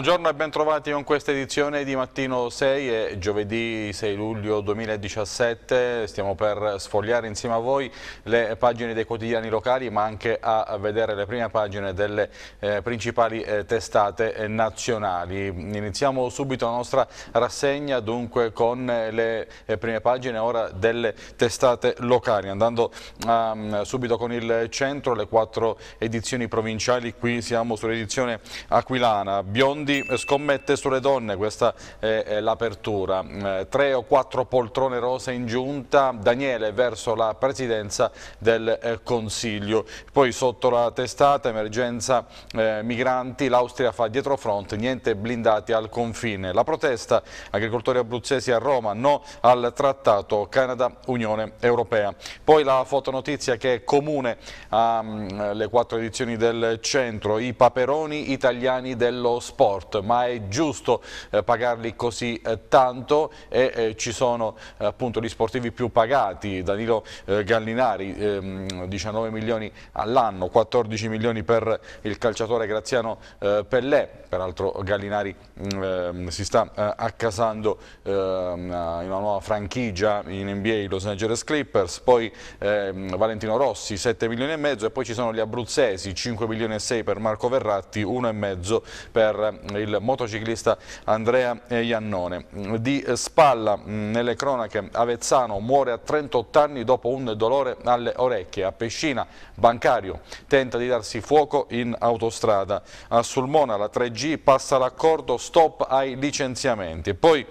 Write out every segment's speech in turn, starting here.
Buongiorno e bentrovati con questa edizione di Mattino 6 è giovedì 6 luglio 2017. Stiamo per sfogliare insieme a voi le pagine dei quotidiani locali ma anche a vedere le prime pagine delle eh, principali eh, testate nazionali. Iniziamo subito la nostra rassegna dunque con eh, le eh, prime pagine ora delle testate locali. Andando um, subito con il centro, le quattro edizioni provinciali, qui siamo sull'edizione aquilana. Biondi quindi scommette sulle donne, questa è l'apertura. Eh, tre o quattro poltrone rosa in giunta, Daniele verso la presidenza del eh, Consiglio. Poi sotto la testata emergenza eh, migranti, l'Austria fa dietro fronte, niente blindati al confine. La protesta agricoltori abruzzesi a Roma, no al trattato Canada-Unione Europea. Poi la fotonotizia che è comune alle mm, quattro edizioni del centro, i paperoni italiani dello sport sport, ma è giusto eh, pagarli così eh, tanto e eh, ci sono appunto gli sportivi più pagati, Danilo Gallinari 19 ehm, milioni all'anno, 14 milioni per il calciatore Graziano Pellè, peraltro Gallinari mm, ehm, si sta accasando ehm, in una nuova franchigia in NBA Los Angeles Clippers, poi Valentino Rossi 7 milioni e mezzo e poi ci sono gli abruzzesi 5 milioni e 6 per Marco Verratti, 1,5 per il motociclista Andrea Iannone. Di spalla mm, nelle cronache Avezzano muore a 38 anni dopo un dolore alle orecchie. A Pescina bancario tenta di darsi fuoco in autostrada. A Sulmona la 3G passa l'accordo stop ai licenziamenti. poi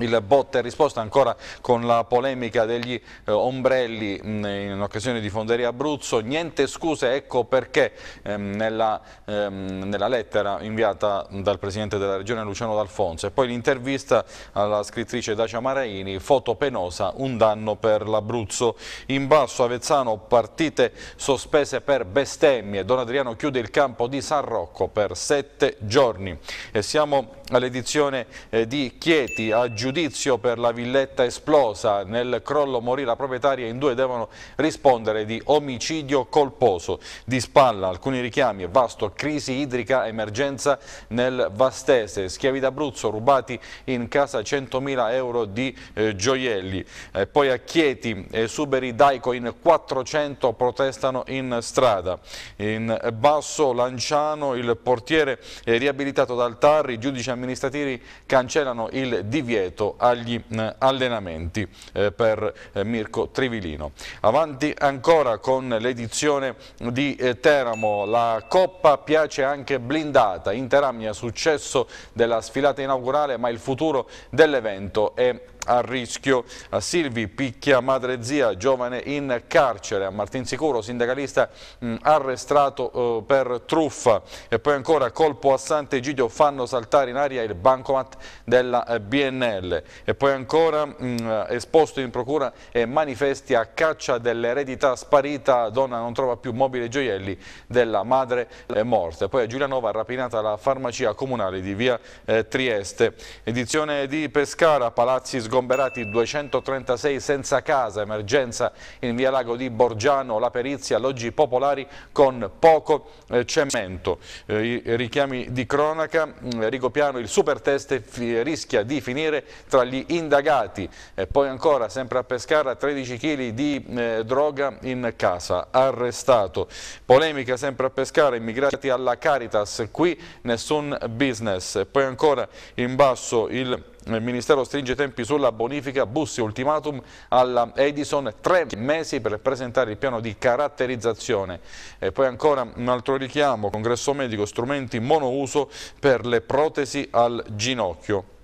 il botta e risposta ancora con la polemica degli eh, ombrelli mh, mm, in occasione di Fonderia Abruzzo, niente scuse, ecco perché ehm, nella, ehm, nella, lettera inviata dal Presidente della Regione Luciano D'Alfonso e poi l'intervista alla scrittrice Dacia Maraini, foto penosa, un danno per l'Abruzzo. In basso Avezzano partite sospese per bestemmie, Don Adriano chiude il campo di San Rocco per sette giorni. E siamo all'edizione eh, di Chieti a Giulia giudizio per la villetta esplosa. Nel crollo morì la proprietaria e in due devono rispondere di omicidio colposo. Di spalla alcuni richiami vasto crisi idrica emergenza nel Vastese. Schiavi d'Abruzzo rubati in casa 100.000 euro di eh, gioielli. Eh, poi a Chieti esuberi eh, daico in 400 protestano in strada. In Basso Lanciano il portiere riabilitato dal Tarri, i giudici amministrativi cancellano il divieto divieto agli eh, allenamenti eh, per eh, Mirko Trivilino. Avanti ancora con l'edizione di Teramo, la Coppa piace anche blindata, Interamnia successo della sfilata inaugurale ma il futuro dell'evento è a rischio. A Silvi picchia madre e zia, giovane in carcere. A Martin Sicuro, sindacalista mh, mm, arrestato eh, per truffa. E poi ancora colpo a Sant'Egidio fanno saltare in aria il bancomat della eh, BNL. E poi ancora mh, mm, eh, esposto in procura e manifesti a caccia dell'eredità sparita. Donna non trova più mobile e gioielli della madre morta. Poi a Giulianova rapinata la farmacia comunale di via eh, Trieste. Edizione di Pescara, palazzi sgomberati sgomberati 236 senza casa, emergenza in via Lago di Borgiano, la perizia, loggi popolari con poco eh, cemento. Eh, I richiami di cronaca, mm, Rico Piano, il super test rischia di finire tra gli indagati. E poi ancora, sempre a Pescara, 13 kg di eh, droga in casa, arrestato. Polemica sempre a Pescara, immigrati alla Caritas, qui nessun business. E poi ancora in basso il il Ministero stringe tempi sulla bonifica, bussi ultimatum alla Edison, tre mesi per presentare il piano di caratterizzazione. E poi ancora un altro richiamo, congresso medico, strumenti monouso per le protesi al ginocchio.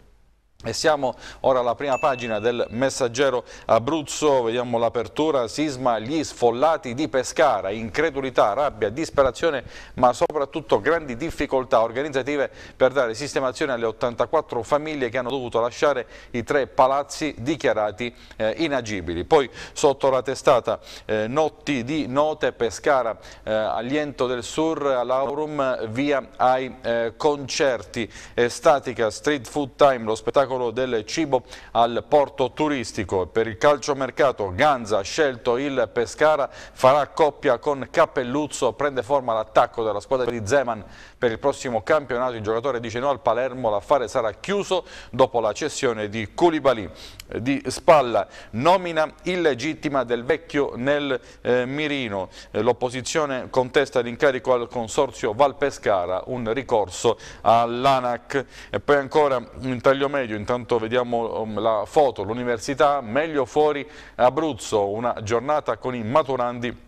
E siamo ora alla prima pagina del messaggero Abruzzo, vediamo l'apertura, sisma, gli sfollati di Pescara, incredulità, rabbia, disperazione ma soprattutto grandi difficoltà organizzative per dare sistemazione alle 84 famiglie che hanno dovuto lasciare i tre palazzi dichiarati eh, inagibili. Poi sotto la testata eh, notti di note Pescara, eh, Aliento del Sur, all'Aurum, via ai eh, concerti, estatica, street food time, lo spettacolo spettacolo del cibo al porto turistico. Per il calciomercato Ganza, scelto il Pescara, farà coppia con Cappelluzzo, prende forma l'attacco della squadra di Zeman per il prossimo campionato. Il giocatore dice no al Palermo, l'affare sarà chiuso dopo la cessione di Koulibaly eh, di Spalla. Nomina illegittima del vecchio nel eh, mirino. Eh, l'opposizione contesta l'incarico al consorzio Valpescara, un ricorso all'ANAC. E poi ancora in taglio medio, intanto vediamo um, la foto, l'università, meglio fuori Abruzzo, una giornata con i maturandi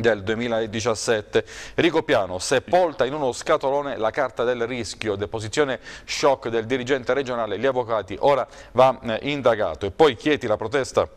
del 2017. Ricopiano, sepolta in uno scatolone la carta del rischio, deposizione shock del dirigente regionale, gli avvocati, ora va eh, indagato. E poi Chieti la protesta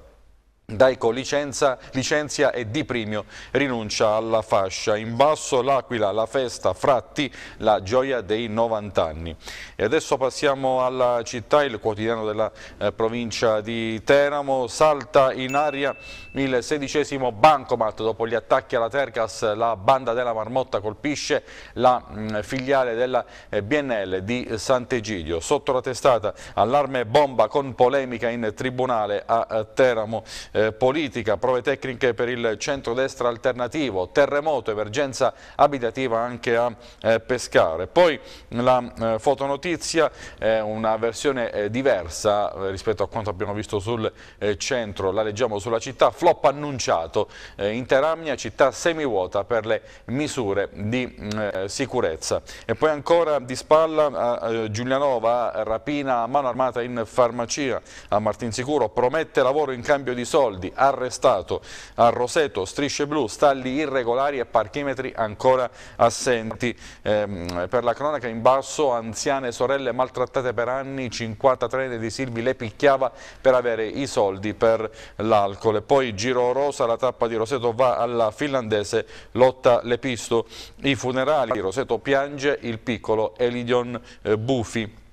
Daico licenza, licenzia e Di Primio rinuncia alla fascia. In basso l'Aquila, la festa, Fratti, la gioia dei 90 anni. E adesso passiamo alla città, il quotidiano della eh, provincia di Teramo. Salta in aria il sedicesimo bancomat dopo gli attacchi alla Tercas. La banda della marmotta colpisce la mh, mm, filiale della eh, BNL di Sant'Egidio. Sotto la testata allarme bomba con polemica in tribunale a eh, Teramo eh, eh, politica, prove tecniche per il centrodestra alternativo, terremoto, emergenza abitativa anche a eh, Pescare. Poi la eh, fotonotizia è una versione eh, diversa eh, rispetto a quanto abbiamo visto sul eh, centro, la leggiamo sulla città, flop annunciato, Interamnia città semivuota per le misure di sicurezza. E poi ancora di spalla a Giulianova, rapina a mano armata in farmacia a Martinsicuro, promette lavoro in cambio di soldi soldi, arrestato a Roseto, strisce blu, stalli irregolari e parchimetri ancora assenti. Ehm, per la cronaca in basso, anziane sorelle maltrattate per anni, 53 di Silvi le picchiava per avere i soldi per l'alcol. poi Giro Rosa, la tappa di Roseto va alla finlandese, lotta Lepisto. I funerali di Roseto piange il piccolo Elidion eh, Bufi.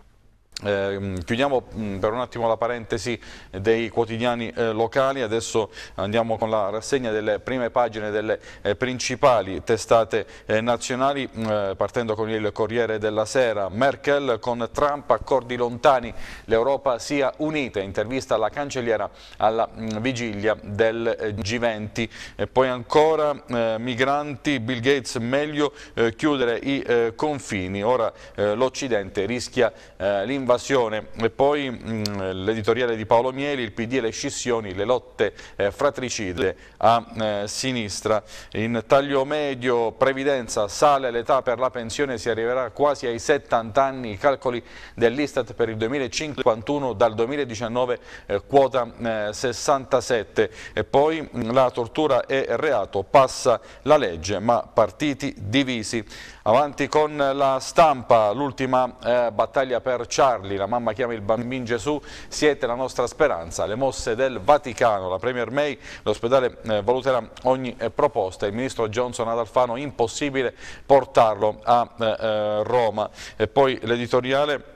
Eh, chiudiamo mh, mm, per un attimo la parentesi dei quotidiani eh, locali, adesso andiamo con la rassegna delle prime pagine delle eh, principali testate eh, nazionali, mm, eh, partendo con il Corriere della Sera. Merkel con Trump, accordi lontani, l'Europa sia unita, intervista alla cancelliera alla mh, mm, vigilia del eh, G20. E poi ancora migranti, Bill Gates meglio chiudere i confini, ora l'Occidente rischia l'invasione invasione e poi mm, l'editoriale di Paolo Mieli, il PD e le scissioni, le lotte eh, fratricide a eh, sinistra. In taglio medio previdenza sale l'età per la pensione, si arriverà quasi ai 70 anni, i calcoli dell'Istat per il 2051 dal 2019 eh, quota 67 eh, e poi mm, la tortura è reato, passa la legge ma partiti divisi. Avanti con la stampa, l'ultima eh, battaglia per Charlie Carli, la mamma chiama il bambino Gesù, siete la nostra speranza, le mosse del Vaticano, la Premier May, l'ospedale eh, valuterà ogni eh, proposta, il ministro Johnson ad Alfano impossibile portarlo a eh, Roma. E poi l'editoriale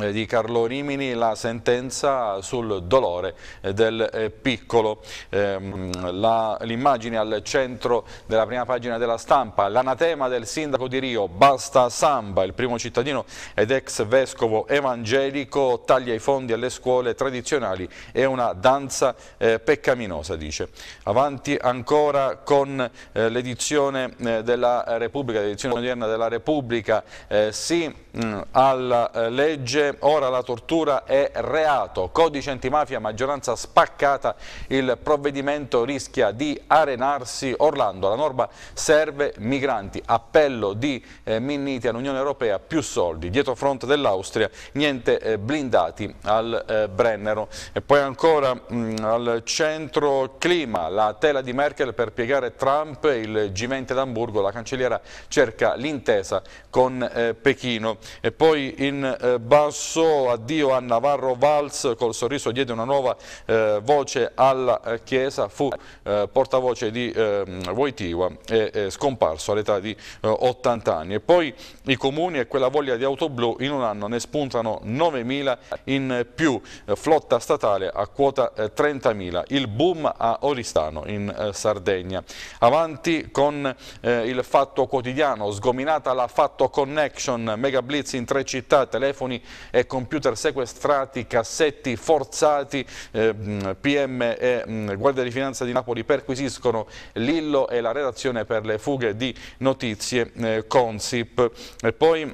eh, di Carlo Rimini la sentenza sul dolore eh, del eh, piccolo. Ehm, l'immagine al centro della prima pagina della stampa, l'anatema del sindaco di Rio, basta Samba, il primo cittadino ed ex vescovo evangelico, taglia i fondi alle scuole tradizionali, è una danza peccaminosa, dice. Avanti ancora con l'edizione della Repubblica, l'edizione moderna della Repubblica, sì mm, alla legge legge, ora la tortura è reato. Codice antimafia, maggioranza spaccata, il provvedimento rischia di arenarsi. Orlando, la norma serve migranti. Appello di eh, Minniti all'Unione Europea, più soldi. Dietro fronte dell'Austria, niente eh, blindati al eh, Brennero. E poi ancora mh, mm, al centro clima, la tela di Merkel per piegare Trump, il G20 d'Amburgo, la cancelliera cerca l'intesa con eh, Pechino. E poi in eh, Bal passò addio a Navarro Valls, col sorriso diede una nuova eh, voce alla eh, Chiesa, fu eh, portavoce di eh, Wojtyła e scomparso all'età di 80 eh, anni. E poi i comuni e quella voglia di auto blu in un anno ne spuntano 9.000 in più, eh, flotta statale a quota 30.000, il boom a Oristano in Sardegna. Avanti con il fatto quotidiano, sgominata la fatto connection, mega blitz in tre città, telefoni e computer sequestrati, cassetti forzati, eh, PM e mh, Guardia di Finanza di Napoli perquisiscono Lillo e la redazione per le fughe di notizie eh, Consip. E poi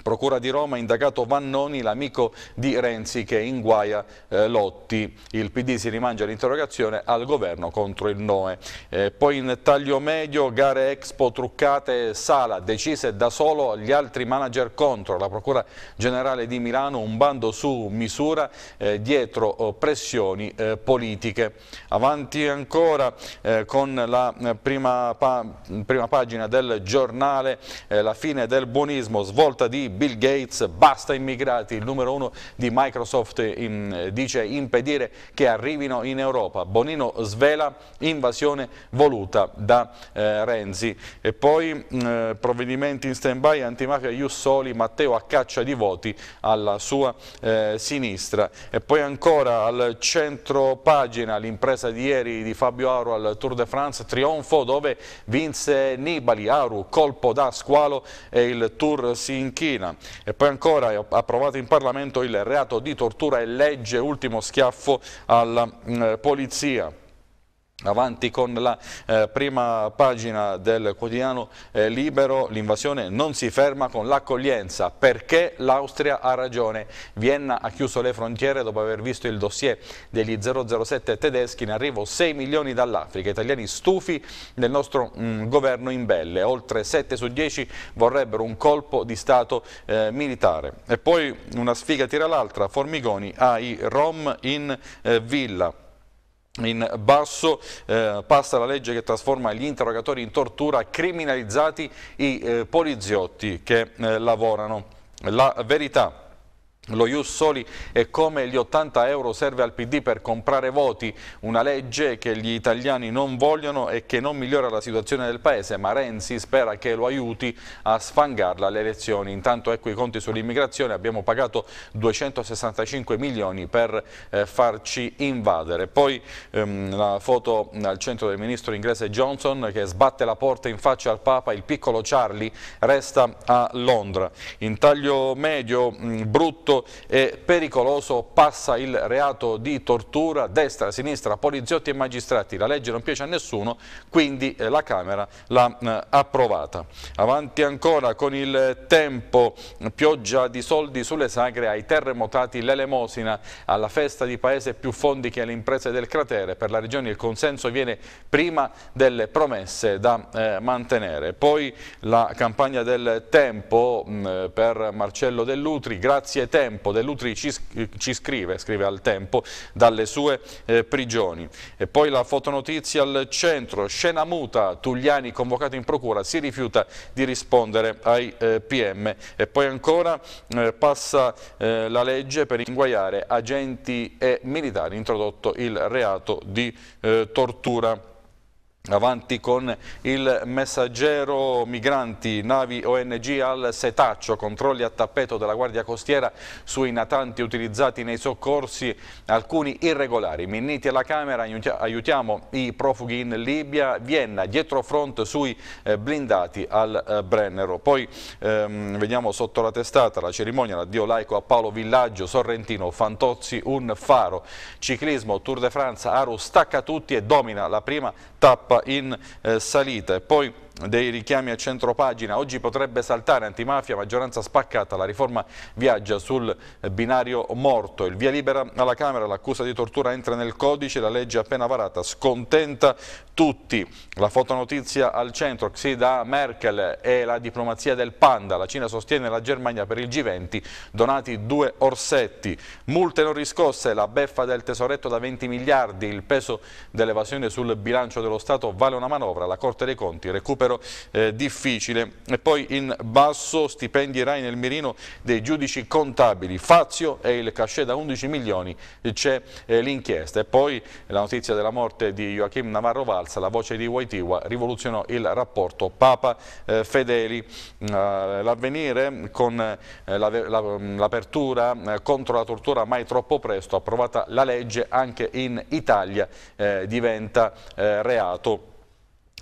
Procura di Roma indagato Vannoni, l'amico di Renzi che inguaia eh, Lotti. Il PD si rimangia l'interrogazione al governo contro il Noe. Eh, poi in taglio medio, gare Expo truccate Sala, decise da solo gli altri manager contro. La Procura Generale di Milano, un bando su misura eh, dietro oh, pressioni eh, politiche. Avanti ancora eh, con la eh, prima, pa prima, pagina del giornale, la fine del buonismo, svolta di Bill Gates, basta immigrati, il numero uno di Microsoft in, eh, dice impedire che arrivino in Europa, Bonino svela invasione voluta da eh, Renzi e poi mm, eh, provvedimenti in stand by antimafia Jussoli, Matteo a caccia di voti alla sua eh, sinistra e poi ancora al centro pagina l'impresa di ieri di Fabio Auro al Tour de France, trionfo dove vinse Nibali, Aru colpo da squalo e il Tour si inchina Cina e poi ancora è approvato in Parlamento il reato di tortura e legge, ultimo schiaffo alla mh, mm, eh, polizia. Avanti con la eh, prima pagina del quotidiano eh, Libero, l'invasione non si ferma con l'accoglienza, perché l'Austria ha ragione. Vienna ha chiuso le frontiere dopo aver visto il dossier degli 007 tedeschi, in arrivo 6 milioni dall'Africa, italiani stufi del nostro mh, mm, governo in belle, oltre 7 su 10 vorrebbero un colpo di Stato eh, militare. E poi una sfiga tira l'altra, Formigoni ai Rom in eh, villa. In basso eh, passa la legge che trasforma gli interrogatori in tortura, criminalizzati i eh, poliziotti che eh, lavorano. La verità lo Ius Soli è come gli 80 euro serve al PD per comprare voti, una legge che gli italiani non vogliono e che non migliora la situazione del Paese, ma Renzi spera che lo aiuti a sfangarla alle elezioni. Intanto ecco i conti sull'immigrazione, abbiamo pagato 265 milioni per eh, farci invadere. Poi ehm, la foto al centro del ministro inglese Johnson che sbatte la porta in faccia al Papa, il piccolo Charlie resta a Londra. In taglio medio, mh, brutto molto eh, pericoloso passa il reato di tortura, destra, sinistra, poliziotti e magistrati, la legge non piace a nessuno, quindi eh, la Camera l'ha eh, approvata. Avanti ancora con il tempo, pioggia di soldi sulle sagre ai terremotati, l'elemosina alla festa di paese più fondi che alle imprese del cratere, per la regione il consenso viene prima delle promesse da eh, mantenere. Poi la campagna del tempo mh, mm, per Marcello Dell'Utri, grazie te tempo dell'Utri ci, ci, scrive, scrive al tempo, dalle sue eh, prigioni. E poi la fotonotizia al centro, scena muta, Tugliani convocato in procura, si rifiuta di rispondere ai eh, PM. E poi ancora eh, passa eh, la legge per inguaiare agenti e militari, introdotto il reato di eh, tortura Avanti con il messaggero migranti, navi ONG al setaccio, controlli a tappeto della Guardia Costiera sui natanti utilizzati nei soccorsi, alcuni irregolari. Minniti alla Camera, aiutiamo i profughi in Libia, Vienna, dietro front sui eh, blindati al eh, Brennero. Poi ehm, vediamo sotto la testata la cerimonia, l'addio laico a Paolo Villaggio, Sorrentino, Fantozzi, un faro. Ciclismo, Tour de France, Aru stacca tutti e domina la prima tappa tappa in eh, salita e poi dei richiami a centro pagina. Oggi potrebbe saltare antimafia, maggioranza spaccata, la riforma viaggia sul binario morto. Il via libera alla Camera, l'accusa di tortura entra nel codice, la legge appena varata scontenta tutti. La fotonotizia al centro, Xi da Merkel e la diplomazia del panda. La Cina sostiene la Germania per il G20, donati due orsetti. Multe non riscosse, la beffa del tesoretto da 20 miliardi, il peso dell'evasione sul bilancio dello Stato vale una manovra, la Corte dei Conti recupera recupero eh, difficile. E poi in basso stipendi Rai nel mirino dei giudici contabili. Fazio e il cachet da 11 milioni eh, c'è eh, l'inchiesta. E poi la notizia della morte di Joachim Navarro Valsa, la voce di Waitiwa, rivoluzionò il rapporto Papa-Fedeli. Eh, mm, eh, l'avvenire con mm, l'apertura contro la tortura mai troppo presto, approvata la legge anche in Italia, eh, diventa eh, reato.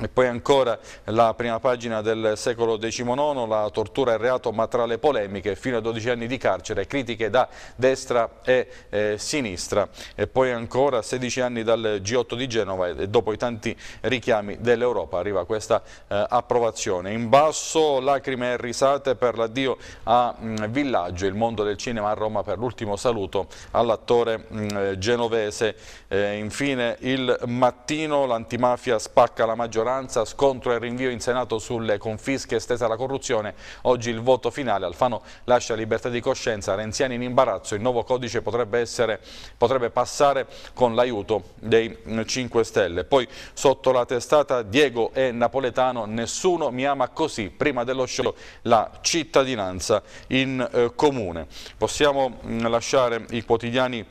E poi ancora la prima pagina del secolo XIX, la tortura è reato ma tra le polemiche, fino a 12 anni di carcere, critiche da destra e eh, sinistra. E poi ancora 16 anni dal G8 di Genova e dopo i tanti richiami dell'Europa arriva questa eh, approvazione. In basso lacrime e risate per l'addio a mh, mm, Villaggio, il mondo del cinema a Roma per l'ultimo saluto all'attore mm, eh, genovese. Eh, infine il mattino l'antimafia spacca la maggioranza maggioranza, scontro e rinvio in Senato sulle confische estesa alla corruzione, oggi il voto finale, Alfano lascia libertà di coscienza, Renziani in imbarazzo, il nuovo codice potrebbe, essere, potrebbe passare con l'aiuto dei 5 Stelle. Poi sotto la testata Diego e Napoletano, nessuno mi ama così, prima dello sciopero la cittadinanza in eh, comune. Possiamo mh, mm, lasciare i quotidiani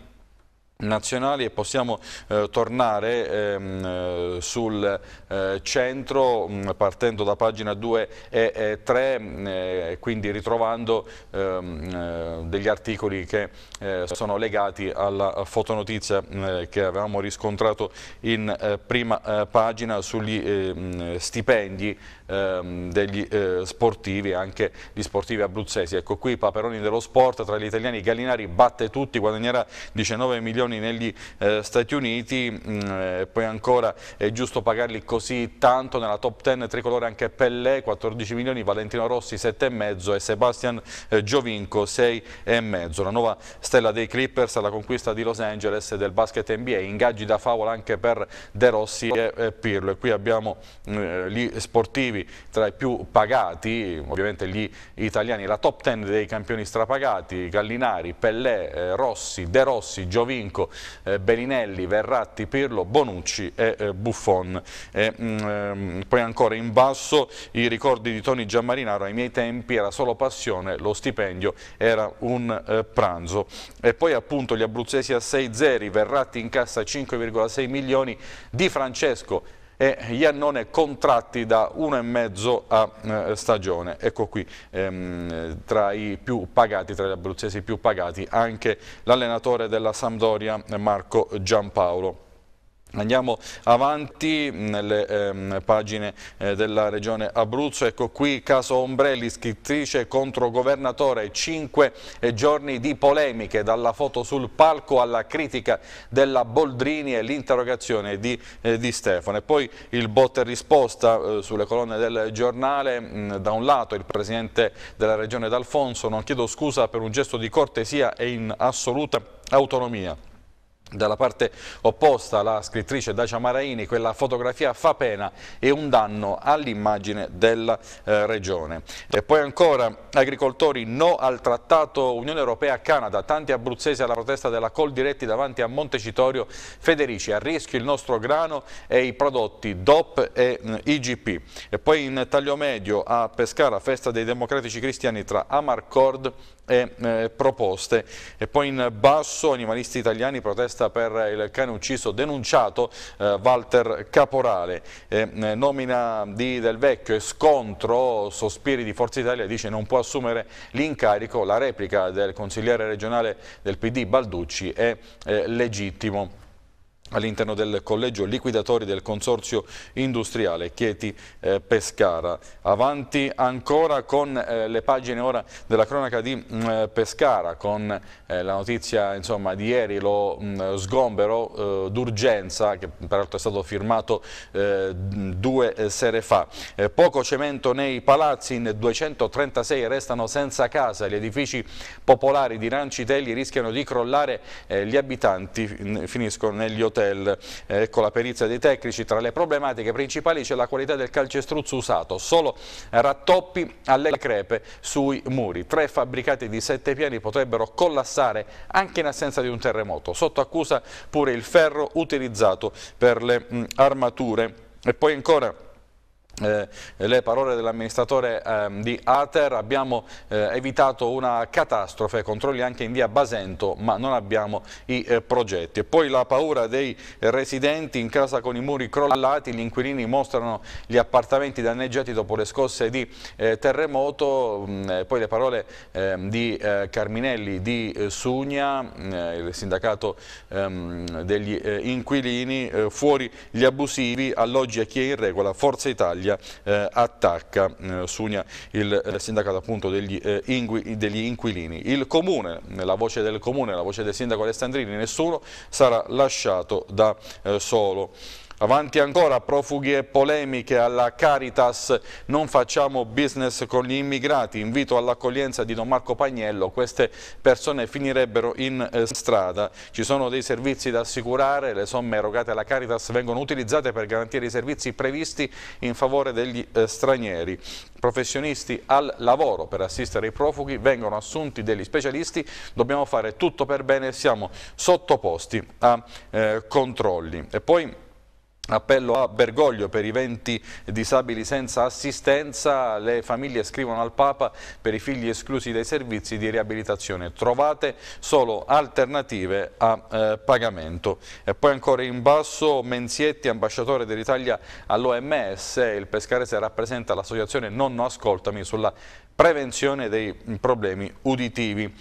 nazionali e possiamo eh, tornare ehm, eh, sul eh, centro mm, partendo da pagina 2 e, e 3 mh, mm, quindi ritrovando ehm, eh, degli articoli che eh, sono legati alla fotonotizia mh, mm, eh, che avevamo riscontrato in prima pagina sugli ehm, stipendi ehm, degli sportivi anche gli sportivi abruzzesi ecco qui Paperoni dello Sport tra gli italiani Gallinari batte tutti guadagnerà 19 milioni milioni negli eh, Stati Uniti, mh, mm, eh, poi ancora è giusto pagarli così tanto, nella top 10 tricolore anche Pellè 14 milioni, Valentino Rossi 7,5 e Sebastian eh, Giovinco 6,5. La nuova stella dei Clippers alla conquista di Los Angeles del basket NBA, ingaggi da favola anche per De Rossi e, e Pirlo e qui abbiamo mm, eh, gli sportivi tra i più pagati, ovviamente gli italiani, la top 10 dei campioni strapagati, Gallinari, Pellè, eh, Rossi, De Rossi, Giovinco, Tedesco, eh, Belinelli, Verratti, Pirlo, Bonucci e eh, Buffon. E, mh, mm, ehm, poi ancora in basso i ricordi di Toni Giammarinaro, ai miei tempi era solo passione, lo stipendio era un eh, pranzo. E poi appunto gli abruzzesi a 6-0, Verratti incassa 5,6 milioni, Di Francesco e Iannone contratti da uno e mezzo a eh, stagione. Ecco qui ehm, tra i più pagati, tra gli abruzzesi più pagati, anche l'allenatore della Sampdoria Marco Giampaolo. Andiamo avanti nelle ehm, pagine eh, della regione Abruzzo, ecco qui caso Ombrelli, scrittrice contro governatore, cinque eh, giorni di polemiche dalla foto sul palco alla critica della Boldrini e l'interrogazione di, eh, di, Stefano. E poi il botte risposta eh, sulle colonne del giornale, mh, mm, da un lato il presidente della regione D'Alfonso non chiedo scusa per un gesto di cortesia e in assoluta autonomia. Dalla parte opposta la scrittrice Dacia Maraini, quella fotografia fa pena e un danno all'immagine della eh, regione. E poi ancora agricoltori no al trattato Unione Europea-Canada, tanti abruzzesi alla protesta della Col Diretti davanti a Montecitorio, Federici a rischio il nostro grano e i prodotti DOP e mh, mm, IGP. E poi in taglio medio a Pescara, festa dei democratici cristiani tra Amarcord e eh, proposte. E poi in basso animalisti italiani protesta per il cane ucciso denunciato eh, Walter Caporale. Eh, nomina di Del Vecchio e scontro, sospiri di Forza Italia dice non può assumere l'incarico, la replica del consigliere regionale del PD Balducci è eh, legittimo all'interno del collegio liquidatori del consorzio industriale Chieti eh, Pescara. Avanti ancora con eh, le pagine ora della cronaca di mm, eh, Pescara, con la notizia insomma, di ieri, lo mm, sgombero d'urgenza, che peraltro è stato firmato due sere fa. poco cemento nei palazzi, in 236 restano senza casa, gli edifici popolari di Rancitelli rischiano di crollare, gli abitanti mm, finiscono negli hotel Hotel. Eh, ecco la perizia dei tecnici, tra le problematiche principali c'è la qualità del calcestruzzo usato, solo rattoppi alle crepe sui muri. Tre fabbricati di sette piani potrebbero collassare anche in assenza di un terremoto. Sotto accusa pure il ferro utilizzato per le armature. E poi ancora... Eh, le parole dell'amministratore ehm, di Ater, abbiamo eh, evitato una catastrofe, controlli anche in via Basento, ma non abbiamo i eh, progetti. E poi la paura dei residenti in casa con i muri crollati, gli inquilini mostrano gli appartamenti danneggiati dopo le scosse di eh, terremoto, mh, mm, poi le parole ehm, di eh, Carminelli di eh, Sugna, mm, il sindacato ehm, degli inquilini, fuori gli abusivi, alloggi a chi è in regola, Forza Italia Siviglia eh, attacca eh, Sunia il eh, sindacato appunto degli, degli inquilini. Il comune, la voce del comune, la voce del sindaco Alessandrini, nessuno sarà lasciato da solo. Avanti ancora profughi e polemiche alla Caritas, non facciamo business con gli immigrati, invito all'accoglienza di Don Marco Pagnello, queste persone finirebbero in eh, strada, ci sono dei servizi da assicurare, le somme erogate alla Caritas vengono utilizzate per garantire i servizi previsti in favore degli eh, stranieri. Professionisti al lavoro per assistere i profughi, vengono assunti degli specialisti, dobbiamo fare tutto per bene, siamo sottoposti a eh, controlli. E poi Appello a Bergoglio per i 20 disabili senza assistenza, le famiglie scrivono al Papa per i figli esclusi dai servizi di riabilitazione, trovate solo alternative a eh, pagamento. E poi ancora in basso Menzietti, ambasciatore dell'Italia all'OMS, il pescarese rappresenta l'associazione Nonno Ascoltami sulla prevenzione dei problemi uditivi.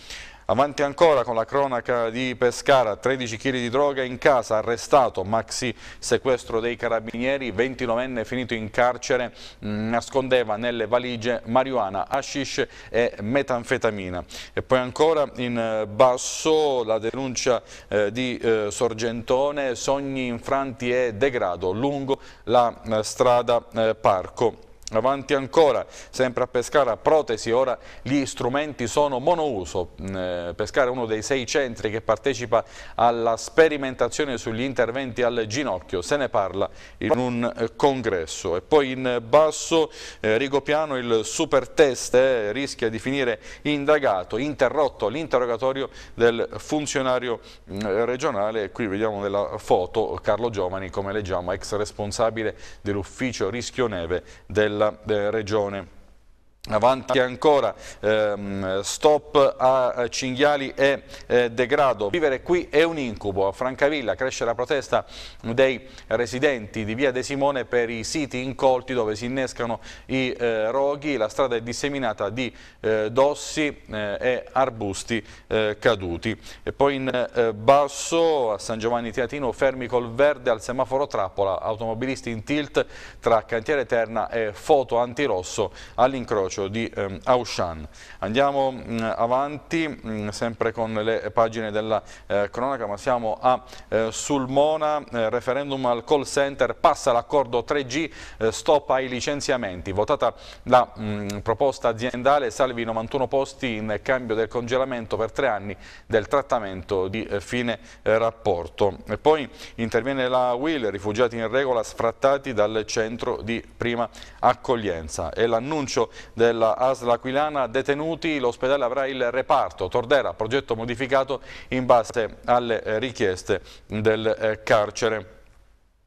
Avanti ancora con la cronaca di Pescara, 13 kg di droga in casa, arrestato, maxi sequestro dei carabinieri, 29enne finito in carcere, mm, nascondeva nelle valigie marijuana, hashish e metanfetamina. E poi ancora in eh, basso la denuncia eh, di eh, Sorgentone, sogni infranti e degrado lungo la strada Parco. Avanti ancora, sempre a Pescara, protesi, ora gli strumenti sono monouso. Mm, eh, Pescara è uno dei sei centri che partecipa alla sperimentazione sugli interventi al ginocchio, se ne parla in un eh, congresso. E poi in basso eh, Rigopiano il super test rischia di finire indagato, interrotto l'interrogatorio del funzionario mm, regionale. Qui vediamo nella foto Carlo Giovani, come leggiamo, ex responsabile dell'ufficio rischio neve del della eh, regione. Avanti ancora, ehm, stop a eh, cinghiali e eh, degrado. Vivere qui è un incubo. A Francavilla cresce la protesta dei residenti di Via De Simone per i siti incolti dove si innescano i eh, roghi. La strada è disseminata di eh, dossi eh, e arbusti eh, caduti. E poi in basso a San Giovanni Teatino fermi col verde al semaforo Trappola. Automobilisti in tilt tra Cantiere eterna e Foto Antirosso all'incrocio incrocio di ehm, Aushan. Andiamo mh, mm, avanti mh, mm, sempre con le pagine della eh, cronaca ma siamo a eh, Sulmona, eh, referendum al call center, passa l'accordo 3G, eh, stop ai licenziamenti, votata la mh, mm, proposta aziendale, salvi 91 posti in cambio del congelamento per tre anni del trattamento di eh, fine eh, rapporto. E poi interviene la Will, rifugiati in regola sfrattati dal centro di prima accoglienza e l'annuncio della ASL Aquilana detenuti, l'ospedale avrà il reparto Tordera, progetto modificato in base alle eh, richieste del eh, carcere.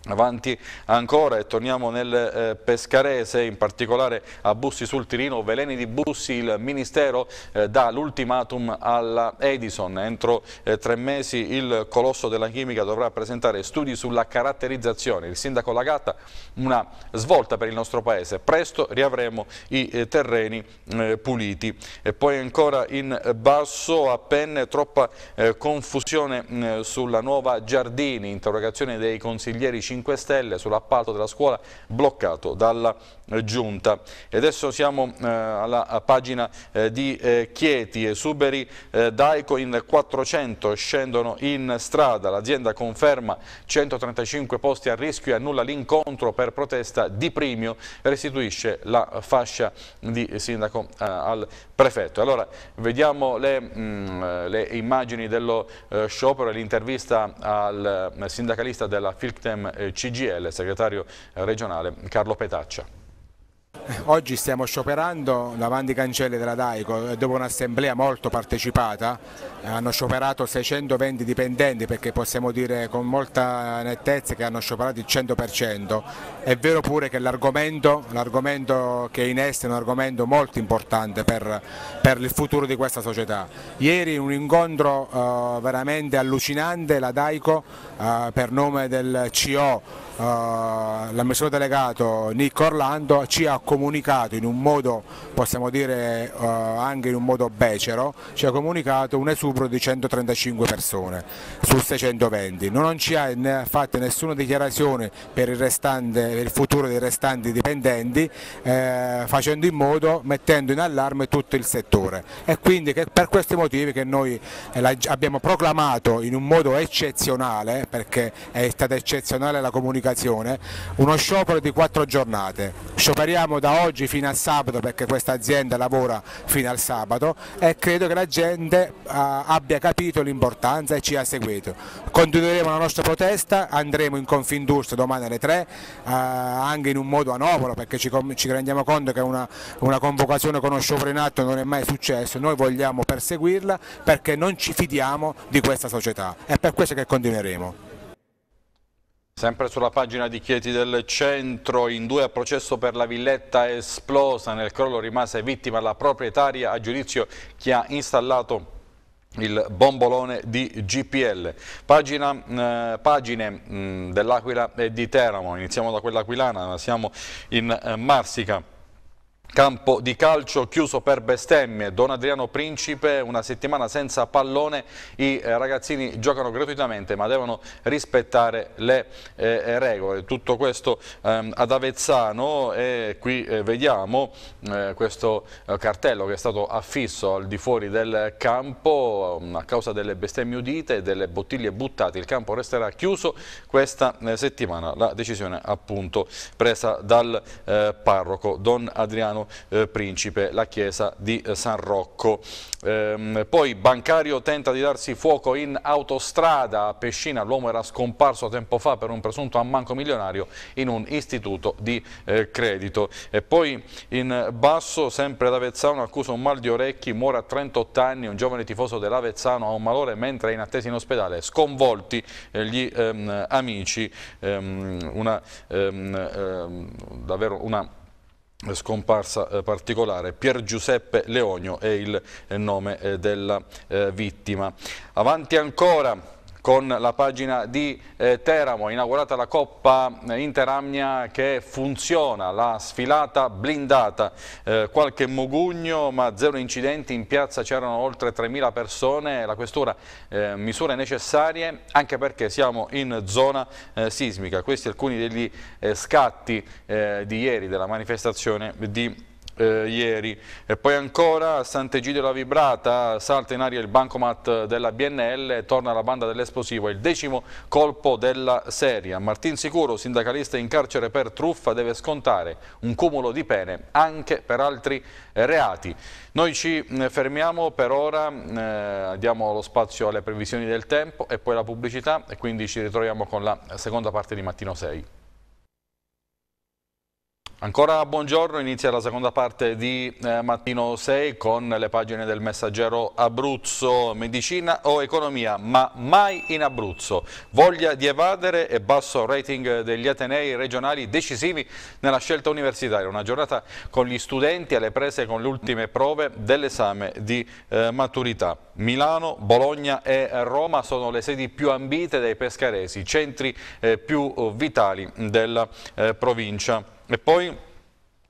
Avanti ancora e torniamo nel eh, Pescarese, in particolare a Bussi sul Tirino, Veleni di Bussi, il Ministero eh, dà l'ultimatum alla Edison. Entro eh, tre mesi il colosso della chimica dovrà presentare studi sulla caratterizzazione. Il sindaco Lagatta, una svolta per il nostro paese. Presto riavremo i eh, terreni eh, puliti. E poi ancora in basso a penne troppa eh, confusione mm, sulla nuova Giardini, interrogazione dei consiglieri cittadini 5 Stelle sull'appalto della scuola bloccato dalla giunta. E adesso siamo eh, alla pagina eh, di eh, Chieti, esuberi eh, Daico in 400 scendono in strada, l'azienda conferma 135 posti a rischio e annulla l'incontro per protesta di primio, restituisce la fascia di sindaco eh, al prefetto. Allora vediamo le, mh, mm, le immagini dello eh, sciopero e l'intervista al sindacalista della Filctem CGL, segretario regionale Carlo Petaccia. Oggi stiamo scioperando davanti ai cancelli della Daico, dopo un'assemblea molto partecipata, eh, hanno scioperato 620 dipendenti perché possiamo dire con molta nettezza che hanno scioperato il 100%. È vero pure che l'argomento, che è in est è un argomento molto importante per, per, il futuro di questa società. Ieri un incontro eh, veramente allucinante, la Daico eh, per nome del CO eh, l'amministratore delegato Nick Orlando ci ha comunicato in un modo, possiamo dire eh, anche in un modo becero, ci ha comunicato un esubero di 135 persone su 620, non ci ha fatto nessuna dichiarazione per il, restante, per il futuro dei restanti dipendenti, eh, facendo in modo, mettendo in allarme tutto il settore e quindi che per questi motivi che noi eh, abbiamo proclamato in un modo eccezionale, perché è stata eccezionale la comunicazione comunicazione uno sciopero di quattro giornate. Scioperiamo da oggi fino a sabato perché questa azienda lavora fino al sabato e credo che la gente eh, abbia capito l'importanza e ci ha seguito. Continueremo la nostra protesta, andremo in Confindustria domani alle 3, eh, anche in un modo anopolo perché ci, rendiamo conto che una, una convocazione con uno sciopero in atto non è mai successo, noi vogliamo perseguirla perché non ci fidiamo di questa società, è per questo che continueremo. Sempre sulla pagina di Chieti del Centro, in due a processo per la villetta esplosa, nel crollo rimase vittima la proprietaria a giudizio chi ha installato il bombolone di GPL. Pagina, eh, pagine mm, dell'Aquila e di Teramo, iniziamo da quella aquilana, siamo in eh, Marsica. Campo di calcio chiuso per bestemmie, Don Adriano Principe, una settimana senza pallone, i eh, ragazzini giocano gratuitamente ma devono rispettare le eh, eh, regole. Tutto questo ehm, ad Avezzano e qui eh, vediamo eh, questo eh, cartello che è stato affisso al di fuori del campo mm, a causa delle bestemmie udite e delle bottiglie buttate. Il campo resterà chiuso questa settimana, la decisione appunto presa dal parroco Don Adriano Giuliano eh, Principe, la chiesa di eh, San Rocco. Ehm, poi Bancario tenta di darsi fuoco in autostrada a Pescina, l'uomo era scomparso tempo fa per un presunto ammanco milionario in un istituto di eh, credito. E poi in basso, sempre ad Avezzano, accusa un mal di orecchi, muore a 38 anni, un giovane tifoso dell'Avezzano ha un malore mentre è in attesa in ospedale, sconvolti eh, gli ehm, amici, ehm, una, ehm, ehm, davvero una scomparsa eh, particolare. Pier Giuseppe Leonio è il eh, nome eh, della vittima. Avanti ancora con la pagina di eh, Teramo, inaugurata la Coppa eh, Interamnia che funziona, la sfilata blindata, eh, qualche mogugno ma zero incidenti, in piazza c'erano oltre 3.000 persone, la questura eh, misure necessarie anche perché siamo in zona eh, sismica, questi alcuni degli eh, scatti di ieri della manifestazione di eh, ieri. E poi ancora Sant'Egidio la Vibrata, salta in aria il bancomat della BNL, torna la banda dell'esplosivo, il decimo colpo della serie. Martin Sicuro, sindacalista in carcere per truffa, deve scontare un cumulo di pene anche per altri eh, reati. Noi ci eh, fermiamo per ora, eh, diamo lo spazio alle previsioni del tempo e poi la pubblicità e quindi ci ritroviamo con la seconda parte di Mattino 6. Ancora buongiorno, inizia la seconda parte di eh, Mattino 6 con le pagine del messaggero Abruzzo, medicina o economia, ma mai in Abruzzo. Voglia di evadere e basso rating degli Atenei regionali decisivi nella scelta universitaria. Una giornata con gli studenti alle prese con le ultime prove dell'esame di eh, maturità. Milano, Bologna e Roma sono le sedi più ambite dei pescaresi, centri eh, più eh, vitali della eh, provincia. E poi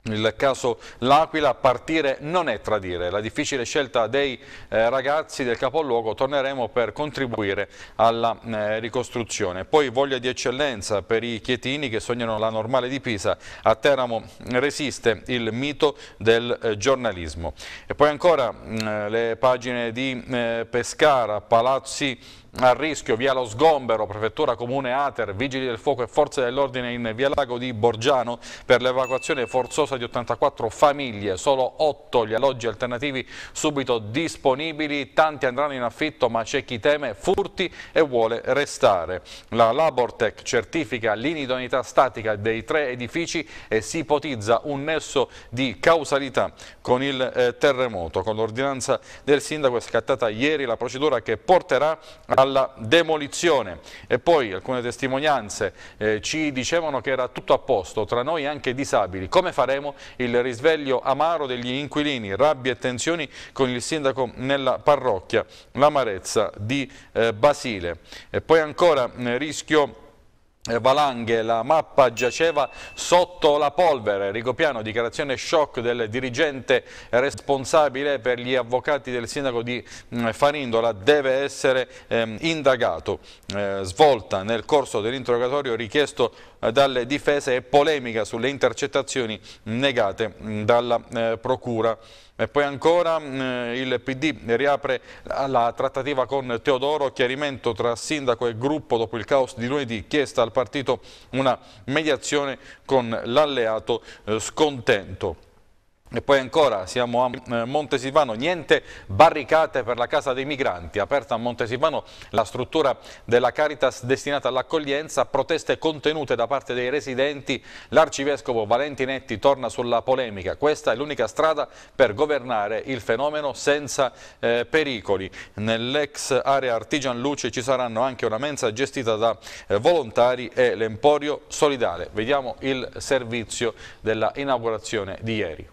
il caso L'Aquila, partire non è tradire, la difficile scelta dei eh, ragazzi del capoluogo, torneremo per contribuire alla eh, ricostruzione. Poi voglia di eccellenza per i chietini che sognano la normale di Pisa, a Teramo resiste il mito del eh, giornalismo. E poi ancora mm, eh, le pagine di eh, Pescara, Palazzi a rischio via Lo Sgombero, prefettura comune Ater, vigili del fuoco e forze dell'ordine in via Lago di Borgiano per l'evacuazione forzosa di 84 famiglie, solo 8 gli alloggi alternativi subito disponibili, tanti andranno in affitto ma c'è chi teme furti e vuole restare. La Labortec certifica l'inidoneità statica dei tre edifici e si ipotizza un nesso di causalità con il eh, terremoto. Con l'ordinanza del sindaco è scattata ieri la procedura che porterà a alla demolizione. E poi alcune testimonianze eh, ci dicevano che era tutto a posto, tra noi anche disabili. Come faremo il risveglio amaro degli inquilini, rabbia e tensioni con il sindaco nella parrocchia, l'amarezza di eh, Basile. E poi ancora eh, rischio eh, valanghe, la mappa giaceva sotto la polvere. Ricopiano, dichiarazione shock del dirigente responsabile per gli avvocati del sindaco di mm, Farindola, deve essere eh, indagato. Eh, svolta nel corso dell'interrogatorio richiesto dalle difese e polemica sulle intercettazioni negate mm, dalla eh, Procura. E poi ancora mm, il PD riapre la trattativa con Teodoro, chiarimento tra sindaco e gruppo dopo il caos di lunedì, chiesta al partito una mediazione con l'alleato eh, scontento. E poi ancora siamo a eh, Montesivano, niente barricate per la casa dei migranti, aperta a Montesivano la struttura della Caritas destinata all'accoglienza, proteste contenute da parte dei residenti, l'arcivescovo Valentinetti torna sulla polemica, questa è l'unica strada per governare il fenomeno senza eh, pericoli. Nell'ex area Artigian Luce ci saranno anche una mensa gestita da eh, volontari e l'emporio solidale. Vediamo il servizio della inaugurazione di ieri.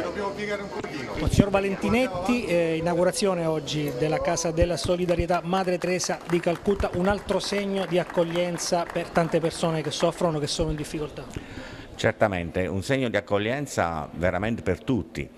Dobbiamo piegare un pochino. Signor Valentinetti, eh, inaugurazione oggi della Casa della Solidarietà Madre Teresa di Calcutta, un altro segno di accoglienza per tante persone che soffrono, che sono in difficoltà. Certamente, un segno di accoglienza veramente per tutti,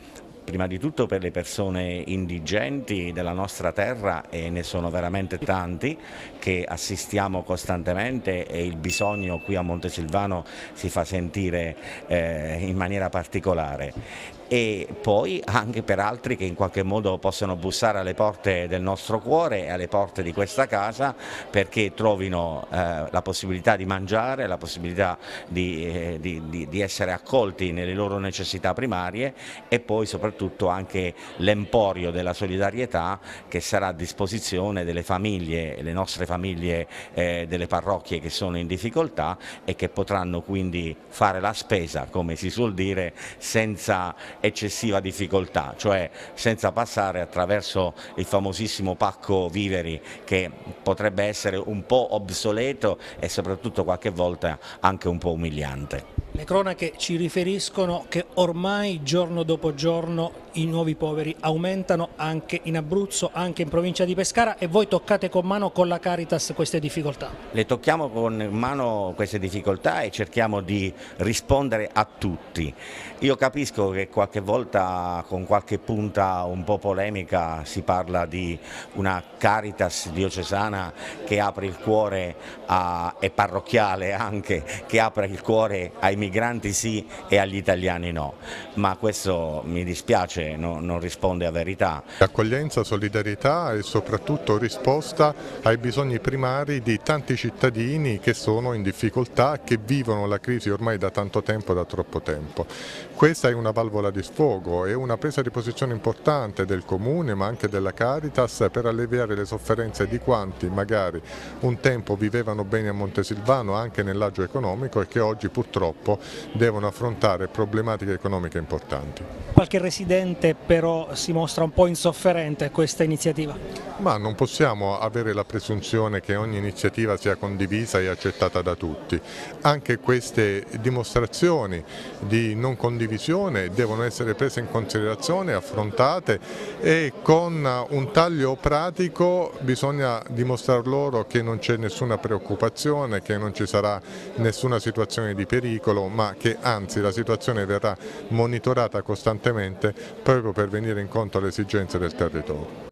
prima di tutto per le persone indigenti della nostra terra e ne sono veramente tanti che assistiamo costantemente e il bisogno qui a Montesilvano si fa sentire eh, in maniera particolare e poi anche per altri che in qualche modo possano bussare alle porte del nostro cuore e alle porte di questa casa perché trovino eh, la possibilità di mangiare, la possibilità di, eh, di, di, di, essere accolti nelle loro necessità primarie e poi soprattutto anche l'emporio della solidarietà che sarà a disposizione delle famiglie, le nostre famiglie eh, delle parrocchie che sono in difficoltà e che potranno quindi fare la spesa, come si suol dire, senza eccessiva difficoltà, cioè senza passare attraverso il famosissimo pacco viveri che potrebbe essere un po' obsoleto e soprattutto qualche volta anche un po' umiliante. Le cronache ci riferiscono che ormai giorno dopo giorno i nuovi poveri aumentano anche in Abruzzo, anche in provincia di Pescara e voi toccate con mano con la Caritas queste difficoltà? Le tocchiamo con mano queste difficoltà e cerchiamo di rispondere a tutti. Io capisco che qualche volta con qualche punta un po' polemica si parla di una Caritas diocesana che apre il cuore a, e parrocchiale anche, che apre il cuore ai migranti sì e agli italiani no, ma questo mi dispiace invece no, non risponde a verità. Accoglienza, solidarietà e soprattutto risposta ai bisogni primari di tanti cittadini che sono in difficoltà, che vivono la crisi ormai da tanto tempo, da troppo tempo. Questa è una valvola di sfogo e una presa di posizione importante del Comune ma anche della Caritas per alleviare le sofferenze di quanti magari un tempo vivevano bene a Montesilvano anche nell'agio economico e che oggi purtroppo devono affrontare problematiche economiche importanti. Qualche residente pesante, però si mostra un po' insofferente questa iniziativa. Ma non possiamo avere la presunzione che ogni iniziativa sia condivisa e accettata da tutti. Anche queste dimostrazioni di non condivisione devono essere prese in considerazione, affrontate e con un taglio pratico bisogna dimostrare loro che non c'è nessuna preoccupazione, che non ci sarà nessuna situazione di pericolo, ma che anzi la situazione verrà monitorata costantemente proprio per venire incontro alle esigenze del territorio.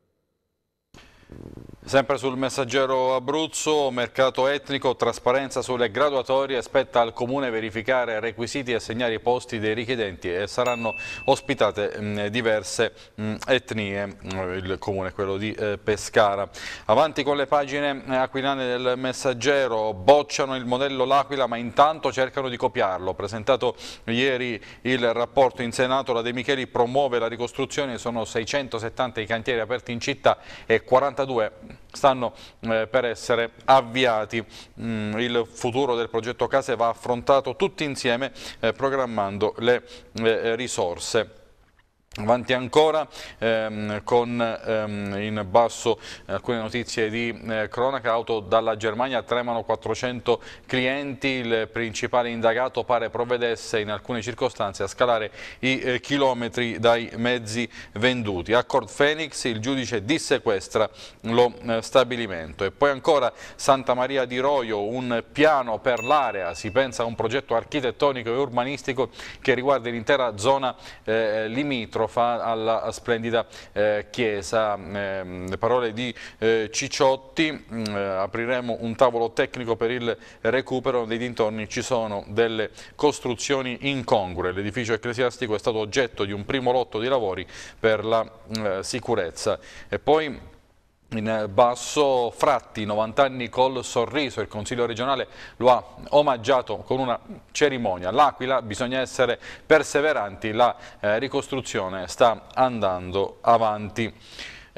Sempre sul messaggero Abruzzo, mercato etnico, trasparenza sulle graduatorie, aspetta al Comune verificare requisiti e assegnare i posti dei richiedenti e saranno ospitate mm, diverse mm, etnie, mm, il Comune quello di eh, Pescara. Avanti con le pagine eh, aquilane del messaggero, bocciano il modello L'Aquila ma intanto cercano di copiarlo. Presentato ieri il rapporto in Senato, la De Micheli promuove la ricostruzione, sono 670 i cantieri aperti in città e 42 stanno eh, per essere avviati. Mm, il futuro del progetto Case va affrontato tutti insieme eh, programmando le eh, risorse. Avanti ancora ehm, con ehm, in basso alcune notizie di eh, cronaca, auto dalla Germania tremano 400 clienti, il principale indagato pare provvedesse in alcune circostanze a scalare i eh, chilometri dai mezzi venduti. A Cord Phoenix il giudice dissequestra lo eh, stabilimento e poi ancora Santa Maria di Roio, un piano per l'area, si pensa a un progetto architettonico e urbanistico che riguarda l'intera zona eh, limitro fa alla splendida eh, chiesa. Eh, parole di eh, Cicciotti, mm, eh, apriremo un tavolo tecnico per il recupero, dei dintorni ci sono delle costruzioni incongrue, l'edificio ecclesiastico è stato oggetto di un primo lotto di lavori per la mm, eh, sicurezza. E poi in basso Fratti, 90 anni col sorriso, il Consiglio regionale lo ha omaggiato con una cerimonia. L'Aquila bisogna essere perseveranti, la eh, ricostruzione sta andando avanti.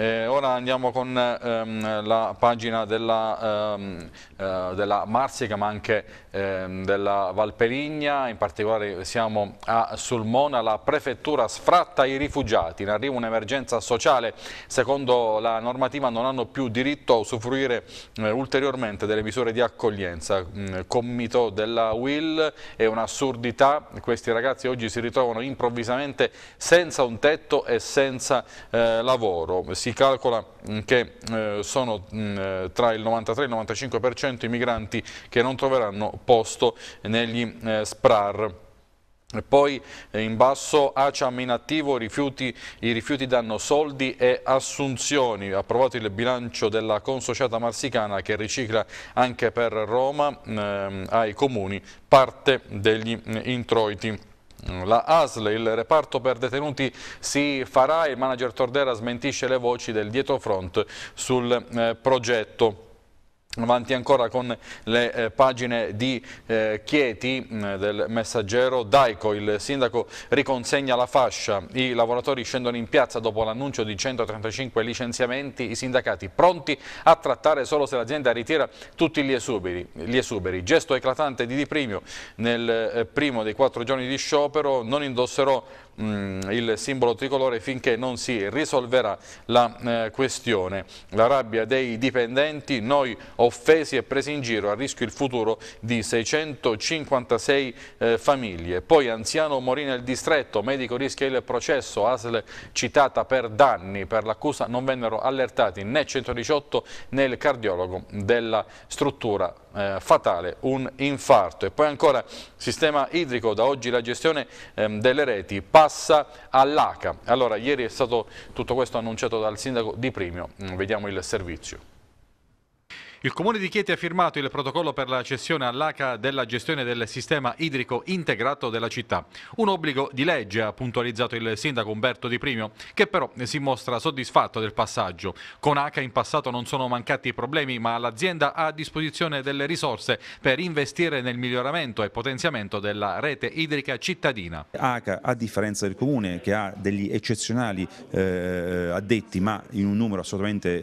Eh, ora andiamo con ehm, la pagina della, ehm, eh, della, Marsica ma anche ehm, della Valperigna, in particolare siamo a Sulmona, la prefettura sfratta i rifugiati, in arrivo un'emergenza sociale, secondo la normativa non hanno più diritto a usufruire eh, ulteriormente delle misure di accoglienza, mm, comito della Will è un'assurdità, questi ragazzi oggi si ritrovano improvvisamente senza un tetto e senza eh, lavoro. Si si calcola mm, che eh, sono mm, eh, tra il 93 e il 95% i migranti che non troveranno posto negli eh, SPRAR. Poi in basso ACIAM inattivo, rifiuti, i rifiuti danno soldi e assunzioni, approvato il bilancio della consociata marsicana che ricicla anche per Roma mm, ehm, ai comuni parte degli introiti. La ASL, il reparto per detenuti si farà, il manager Tordera smentisce le voci del dietrofront sul eh, progetto. Avanti ancora con le eh, pagine di eh, Chieti mh, mm, del messaggero Daico, il sindaco riconsegna la fascia, i lavoratori scendono in piazza dopo l'annuncio di 135 licenziamenti, i sindacati pronti a trattare solo se l'azienda ritira tutti gli esuberi, gli esuberi. Gesto eclatante di Di Primio nel eh, primo dei quattro giorni di sciopero, non indosserò mh, mm, il simbolo tricolore finché non si risolverà la eh, questione. La rabbia dei dipendenti, noi offesi e presi in giro, a rischio il futuro di 656 eh, famiglie. Poi anziano morì nel distretto, medico rischia il processo, ASL citata per danni per l'accusa, non vennero allertati né 118 né il cardiologo della struttura eh, fatale, un infarto. E poi ancora sistema idrico, da oggi la gestione ehm, delle reti passa passa all'ACA. Allora, ieri è stato tutto questo annunciato dal sindaco Di Primio, mm, vediamo il servizio. Il Comune di Chieti ha firmato il protocollo per la cessione all'ACA della gestione del sistema idrico integrato della città. Un obbligo di legge, ha puntualizzato il sindaco Umberto Di Primio, che però si mostra soddisfatto del passaggio. Con ACA in passato non sono mancati problemi, ma l'azienda ha a disposizione delle risorse per investire nel miglioramento e potenziamento della rete idrica cittadina. ACA, a differenza del Comune, che ha degli eccezionali eh, addetti, ma in un numero assolutamente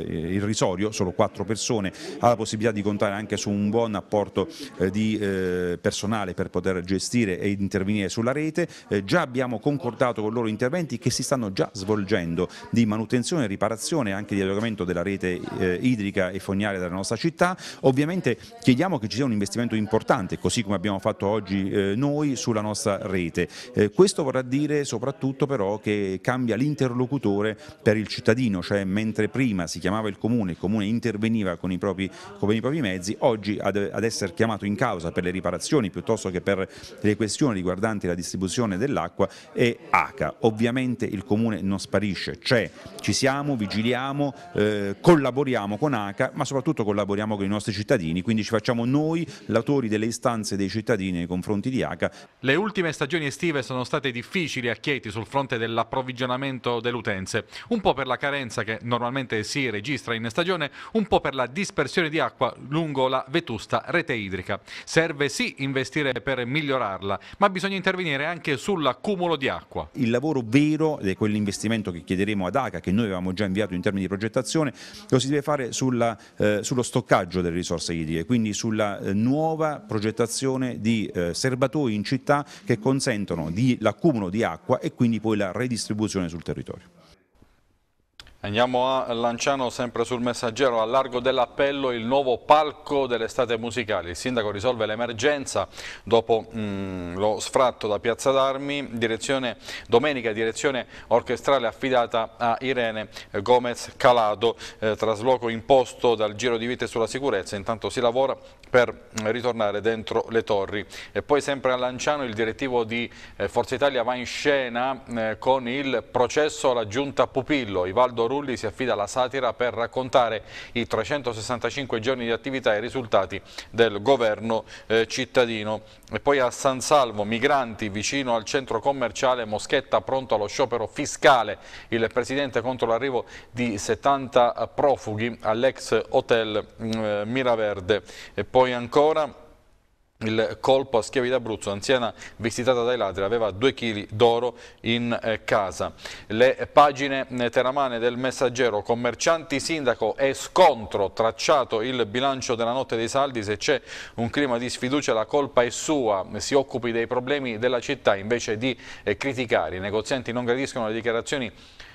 eh, irrisorio, solo 4 persone, ha la possibilità di contare anche su un buon apporto eh, di eh, personale per poter gestire e intervenire sulla rete. Eh, già abbiamo concordato con loro interventi che si stanno già svolgendo di manutenzione, riparazione e anche di allungamento della rete eh, idrica e fognaria della nostra città. Ovviamente chiediamo che ci sia un investimento importante, così come abbiamo fatto oggi eh, noi, sulla nostra rete. Eh, questo vorrà dire soprattutto però che cambia l'interlocutore per il cittadino, cioè mentre prima si chiamava il comune, il comune interveniva veniva con i propri, con i propri mezzi, oggi ad, ad, essere chiamato in causa per le riparazioni piuttosto che per le questioni riguardanti la distribuzione dell'acqua è ACA. Ovviamente il Comune non sparisce, c'è, ci siamo, vigiliamo, eh, collaboriamo con ACA, ma soprattutto collaboriamo con i nostri cittadini, quindi ci facciamo noi l'autori delle istanze dei cittadini nei confronti di ACA. Le ultime stagioni estive sono state difficili a Chieti sul fronte dell'approvvigionamento dell'utenze, un po' per la carenza che normalmente si registra in stagione, un po' per per la dispersione di acqua lungo la vetusta rete idrica. Serve sì investire per migliorarla, ma bisogna intervenire anche sull'accumulo di acqua. Il lavoro vero, ed è quell'investimento che chiederemo ad ACA, che noi avevamo già inviato in termini di progettazione, lo si deve fare sulla, eh, sullo stoccaggio delle risorse idriche, quindi sulla eh, nuova progettazione di eh, serbatoi in città che consentono l'accumulo di acqua e quindi poi la redistribuzione sul territorio. Andiamo a Lanciano sempre sul messaggero, a largo dell'appello il nuovo palco dell'estate musicale. Il sindaco risolve l'emergenza dopo mh, mm, lo sfratto da Piazza d'Armi, direzione, domenica direzione orchestrale affidata a Irene eh, Gomez Calado, eh, trasloco imposto dal giro di vite sulla sicurezza, intanto si lavora per mm, ritornare dentro le torri. E poi sempre a Lanciano il direttivo di eh, Forza Italia va in scena eh, con il processo alla giunta Pupillo, Ivaldo Rulli si affida alla satira per raccontare i 365 giorni di attività e i risultati del governo eh, cittadino. E poi a San Salvo, migranti vicino al centro commerciale, Moschetta pronto allo sciopero fiscale, il presidente contro l'arrivo di 70 profughi all'ex hotel mm, eh, Miraverde. E poi ancora il colpo a Schiavi d'Abruzzo, anziana visitata dai ladri, aveva due chili d'oro in eh, casa. Le pagine eh, teramane del messaggero, commercianti, sindaco e scontro, tracciato il bilancio della notte dei saldi, se c'è un clima di sfiducia la colpa è sua, si occupi dei problemi della città invece di eh, criticare. I negozianti non gradiscono le dichiarazioni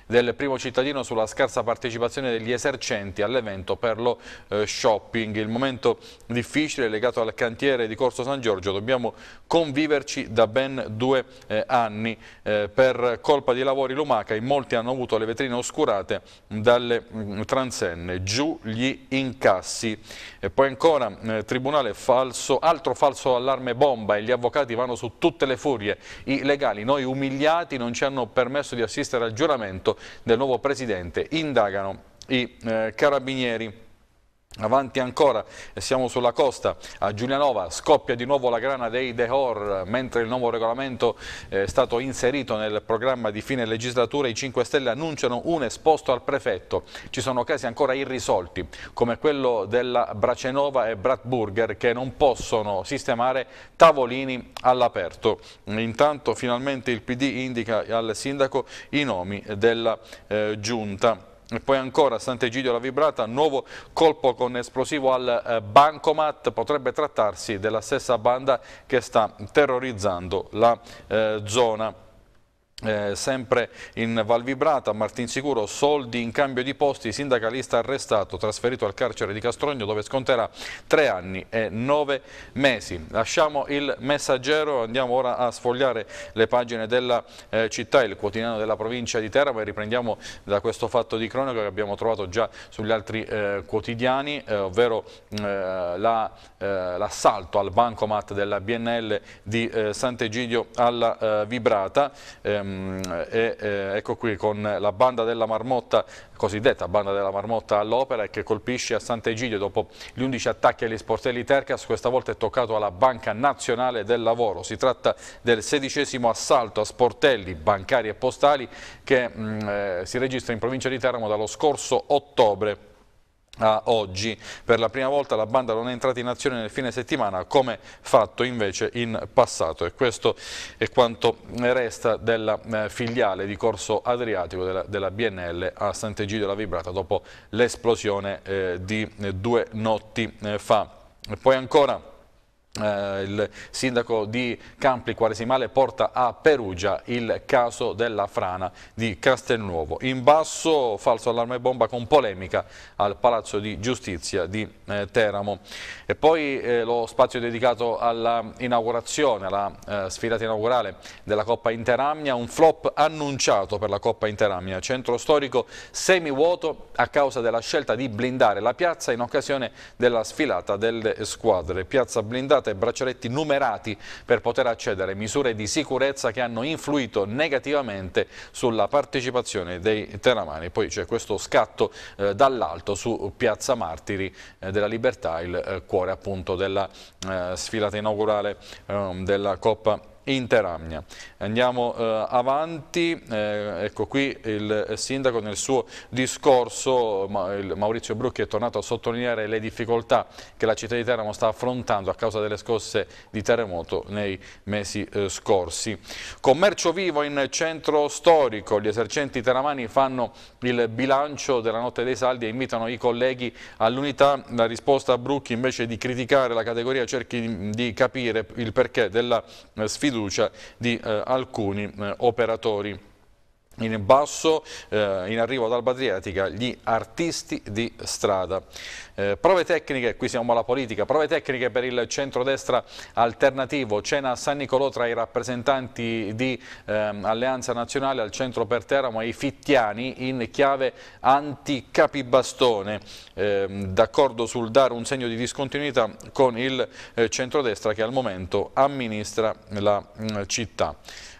del primo cittadino sulla scarsa partecipazione degli esercenti all'evento per lo eh, shopping. Il momento difficile legato al cantiere di Corso San Giorgio, dobbiamo conviverci da ben due eh, anni. Eh, per colpa di lavori lumaca in molti hanno avuto le vetrine oscurate dalle mh, mm, transenne, giù gli incassi. E poi ancora eh, tribunale falso, altro falso allarme bomba e gli avvocati vanno su tutte le furie. I legali, noi umiliati, non ci hanno permesso di assistere al giuramento del nuovo presidente, indagano i eh, carabinieri. Avanti ancora siamo sulla costa, a Giulianova scoppia di nuovo la grana dei Dehor, mentre il nuovo regolamento eh, è stato inserito nel programma di fine legislatura, i 5 Stelle annunciano un esposto al prefetto. Ci sono casi ancora irrisolti, come quello della Bracenova e Bratburger, che non possono sistemare tavolini all'aperto. Intanto finalmente il PD indica al sindaco i nomi della eh, giunta. E poi ancora Sant'Egidio La Vibrata, nuovo colpo con esplosivo al eh, bancomat, potrebbe trattarsi della stessa banda che sta terrorizzando la eh, zona. Eh, sempre in Val Vibrata, Martinsicuro, soldi in cambio di posti, sindacalista arrestato, trasferito al carcere di Castrogno dove sconterà tre anni e nove mesi. Lasciamo il messaggero, andiamo ora a sfogliare le pagine della eh, città, il quotidiano della provincia di Teramo e riprendiamo da questo fatto di cronaca che abbiamo trovato già sugli altri eh, quotidiani, eh, ovvero mm, eh, eh, l'assalto la, al bancomat della BNL di Sant'Egidio alla Vibrata. Ehm, Ehm, e, eh, ecco qui con la banda della marmotta, cosiddetta banda della marmotta all'opera e che colpisce a Sant'Egidio dopo gli 11 attacchi agli sportelli Tercas, questa volta è toccato alla Banca Nazionale del Lavoro. Si tratta del sedicesimo assalto a sportelli bancari e postali che mh, mm, eh, si registra in provincia di Teramo dallo scorso ottobre a oggi. Per la prima volta la banda non è entrata in azione nel fine settimana come fatto invece in passato e questo è quanto resta della eh, filiale di Corso Adriatico della, della BNL a Sant'Egidio la Vibrata dopo l'esplosione eh, di eh, due notti eh, fa. E poi ancora eh, il sindaco di Campli Quaresimale porta a Perugia il caso della frana di Castelnuovo. In basso falso allarme bomba con polemica al Palazzo di Giustizia di eh, Teramo. E poi eh, lo spazio dedicato all'inaugurazione, alla eh, sfilata inaugurale della Coppa Interamnia, un flop annunciato per la Coppa Interamnia. Centro storico semivuoto a causa della scelta di blindare la piazza in occasione della sfilata delle squadre. Piazza blindata usate braccialetti numerati per poter accedere, misure di sicurezza che hanno influito negativamente sulla partecipazione dei teramani. Poi c'è questo scatto eh, dall'alto su Piazza Martiri eh, della Libertà, il eh, cuore appunto della eh, sfilata inaugurale ehm, della Coppa Inter Amnia. Andiamo eh, avanti, eh, ecco qui il sindaco nel suo discorso, ma, il, Maurizio Brucchi è tornato a sottolineare le difficoltà che la città di Teramo sta affrontando a causa delle scosse di terremoto nei mesi eh, scorsi. Commercio vivo in centro storico, gli esercenti teramani fanno il bilancio della notte dei saldi e invitano i colleghi all'unità. La risposta a Brucchi invece di criticare la categoria cerchi di, di capire il perché della eh, sfida fiducia di eh, alcuni eh, operatori in basso, eh, in arrivo ad Alba Adriatica, gli artisti di strada. Eh, prove tecniche, qui siamo alla politica, prove tecniche per il centrodestra alternativo, cena a San Nicolò tra i rappresentanti di eh, Alleanza Nazionale al centro per Teramo e i Fittiani in chiave anticapibastone, ehm, d'accordo sul dare un segno di discontinuità con il eh, centrodestra che al momento amministra la mm, città.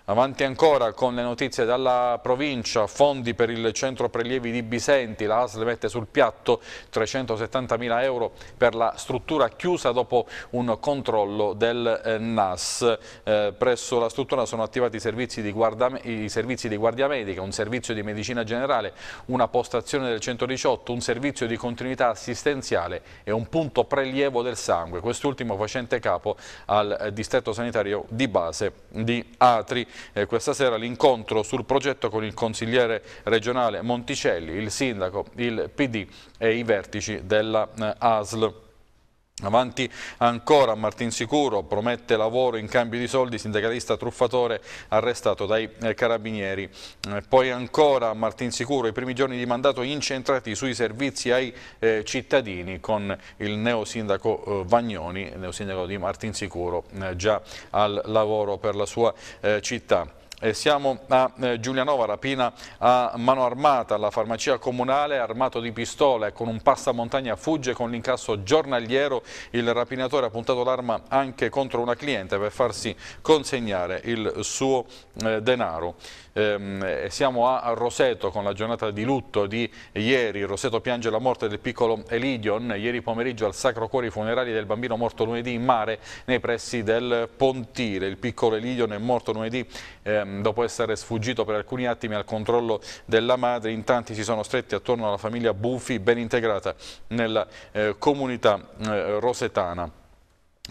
Avanti ancora con le notizie dalla provincia, fondi per il centro prelievi di Bisenti, la ASL mette sul piatto 370 mila euro per la struttura chiusa dopo un controllo del eh, NAS. Eh, presso la struttura sono attivati i servizi, di guardia, i servizi di guardia medica, un servizio di medicina generale, una postazione del 118, un servizio di continuità assistenziale e un punto prelievo del sangue, quest'ultimo facente capo al eh, distretto sanitario di base di Atri eh, questa sera l'incontro sul progetto con il consigliere regionale Monticelli, il sindaco, il PD e i vertici della eh, ASL. Avanti ancora Martin Sicuro, promette lavoro in cambio di soldi, sindacalista truffatore arrestato dai eh, carabinieri. Eh, poi ancora Martin Sicuro, i primi giorni di mandato incentrati sui servizi ai eh, cittadini con il neosindaco eh, Vagnoni, neosindaco di Martin Sicuro, eh, già al lavoro per la sua eh, città. E eh, siamo a eh, Giulianova, rapina a mano armata, alla farmacia comunale armato di pistole con un passamontagna fugge con l'incasso giornaliero, il rapinatore ha puntato l'arma anche contro una cliente per farsi consegnare il suo eh, denaro. E ehm, eh, siamo a Roseto con la giornata di lutto di ieri, Roseto piange la morte del piccolo Elidion, ieri pomeriggio al Sacro Cuore i funerali del bambino morto lunedì in mare nei pressi del Pontile, il piccolo Elidion è morto lunedì eh, Ehm, dopo essere sfuggito per alcuni attimi al controllo della madre, in tanti si sono stretti attorno alla famiglia Bufi ben integrata nella eh, comunità eh, rosetana.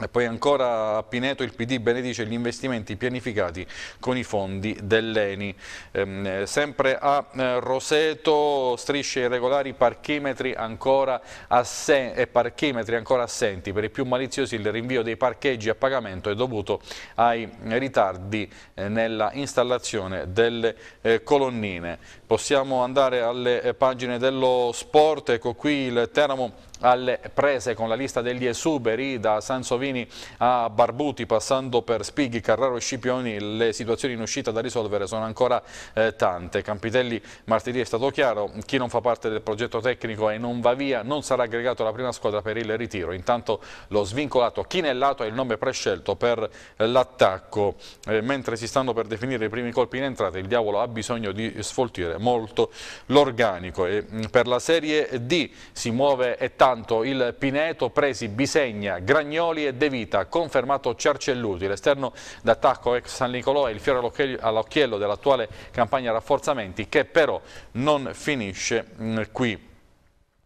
E poi ancora a Pineto il PD benedice gli investimenti pianificati con i fondi dell'ENI. Ehm, sempre a eh, Roseto strisce irregolari, parchimetri ancora, assen e eh, parchimetri ancora assenti. Per i più maliziosi il rinvio dei parcheggi a pagamento è dovuto ai ritardi eh, nella installazione delle colonnine. Possiamo andare alle pagine dello sport, ecco qui il Teramo alle prese con la lista degli esuberi da Sansovini a Barbuti passando per Spighi, Carraro e Scipioni le situazioni in uscita da risolvere sono ancora eh, tante. Campitelli martedì è stato chiaro, chi non fa parte del progetto tecnico e non va via non sarà aggregato alla prima squadra per il ritiro, intanto lo svincolato Chinellato è il nome prescelto per eh, l'attacco, eh, mentre si stanno per definire i primi colpi in entrata il diavolo ha bisogno di sfoltire molto l'organico e mm, per la serie D si muove età Intanto il Pineto presi Bisegna, Gragnoli e De Vita, confermato Cercelluti. L'esterno d'attacco ex San Nicolò è il fiore all'occhiello dell'attuale campagna rafforzamenti che però non finisce mm, qui.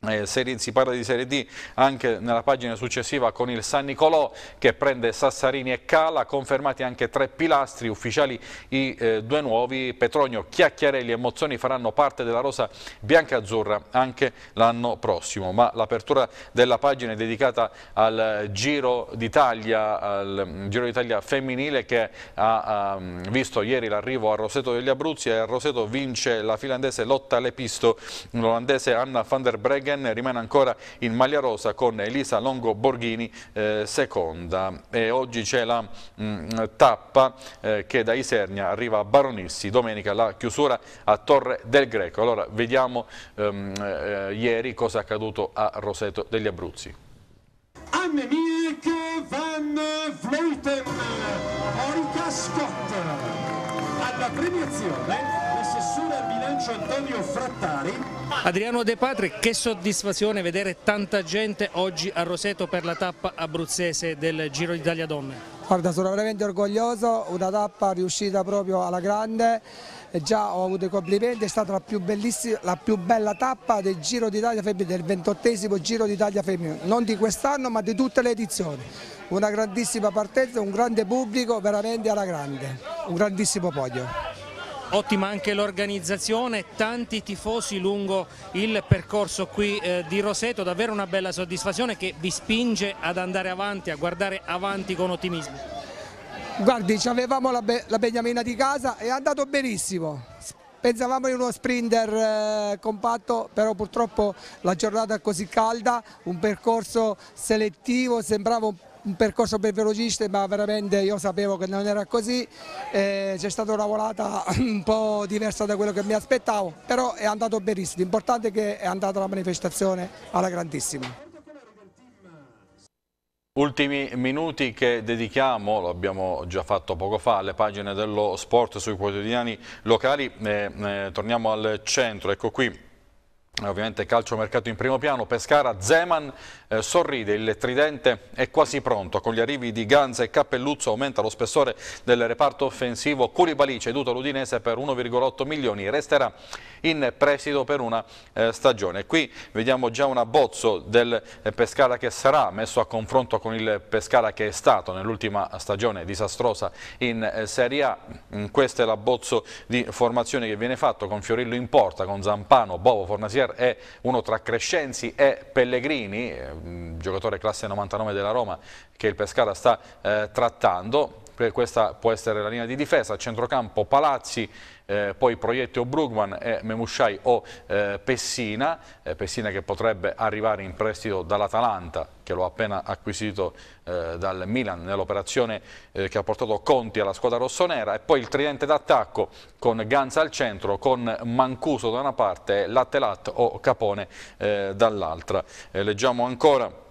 Eh, serie, si parla di Serie D anche nella pagina successiva con il San Nicolò che prende Sassarini e Cala, confermati anche tre pilastri ufficiali i eh, due nuovi, Petronio, Chiacchiarelli e Mozzoni faranno parte della rosa bianca-azzurra anche l'anno prossimo, ma l'apertura della pagina è dedicata al Giro d'Italia al mm, Giro d'Italia femminile che ha, ha ehm, visto ieri l'arrivo a Roseto degli Abruzzi e a Roseto vince la finlandese Lotta Lepisto, l'olandese Anna van der Breggen Wagen rimane ancora in maglia rosa con Elisa Longo Borghini eh, seconda e oggi c'è la mh, mm, tappa eh, che da Isernia arriva a Baronissi, domenica la chiusura a Torre del Greco. Allora vediamo ehm, eh, ieri cosa è accaduto a Roseto degli Abruzzi. Annemiek van Vleuten, Orica Scott alla premiazione bilancio Antonio Frattari. Adriano De Patri, che soddisfazione vedere tanta gente oggi a Roseto per la tappa abruzzese del Giro d'Italia Donne. Guarda, sono veramente orgoglioso, una tappa riuscita proprio alla grande, già ho avuto i complimenti, è stata la più, la più bella tappa del Giro d'Italia Femminile, del ventottesimo Giro d'Italia Femminile, non di quest'anno ma di tutte le edizioni. Una grandissima partenza, un grande pubblico, veramente alla grande, un grandissimo podio ottima anche l'organizzazione, tanti tifosi lungo il percorso qui eh, di Roseto, davvero una bella soddisfazione che vi spinge ad andare avanti, a guardare avanti con ottimismo. Guardi, ci avevamo la, be la beniamina di casa, è andato benissimo, Pensavamo in uno sprinter eh, compatto, però purtroppo la giornata è così calda, un percorso selettivo, sembrava un po' un percorso per velocista ma veramente io sapevo che non era così, eh, c'è stata una volata un po' diversa da quello che mi aspettavo, però è andato benissimo, l'importante è che è andata la manifestazione alla grandissima. Ultimi minuti che dedichiamo, lo abbiamo già fatto poco fa, alle pagine dello sport sui quotidiani locali, eh, eh, torniamo al centro, ecco qui Ovviamente calcio mercato in primo piano, Pescara, Zeman eh, sorride, il tridente è quasi pronto, con gli arrivi di Ganza e Cappelluzzo aumenta lo spessore del reparto offensivo, Curibali ceduto all'Udinese per 1,8 milioni, resterà in prestito per una eh, stagione. Qui vediamo già un abbozzo del eh, Pescara che sarà messo a confronto con il Pescara che è stato nell'ultima stagione disastrosa in eh, Serie A, mm, questo è l'abbozzo di formazione che viene fatto con Fiorillo in porta, con Zampano, Bovo, Fornasier, Inter è uno tra Crescenzi e Pellegrini, giocatore classe 99 della Roma che il Pescara sta eh, trattando. Questa può essere la linea di difesa, centrocampo Palazzi, eh, poi Proiette o Brugman e Memushai o eh, Pessina, eh, Pessina che potrebbe arrivare in prestito dall'Atalanta che lo ha appena acquisito eh, dal Milan nell'operazione eh, che ha portato Conti alla squadra rossonera e poi il tridente d'attacco con Ganza al centro, con Mancuso da una parte e Lattelat o Capone eh, dall'altra. leggiamo ancora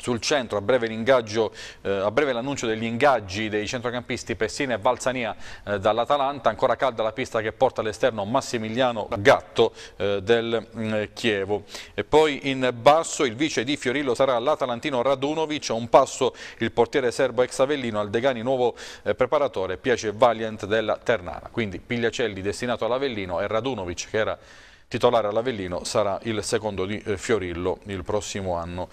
sul centro, a breve, eh, l'annuncio degli ingaggi dei centrocampisti Pessina e Valsania eh, dall'Atalanta, ancora calda la pista che porta all'esterno Massimiliano Gatto eh, del mm, Chievo. E poi in basso il vice di Fiorillo sarà l'Atalantino Radunovic, a un passo il portiere serbo ex Avellino al Degani nuovo eh, preparatore Piace Valiant della Ternana. Quindi Pigliacelli destinato all'Avellino e Radunovic che era Titolare all'Avellino sarà il secondo di eh, Fiorillo il prossimo anno,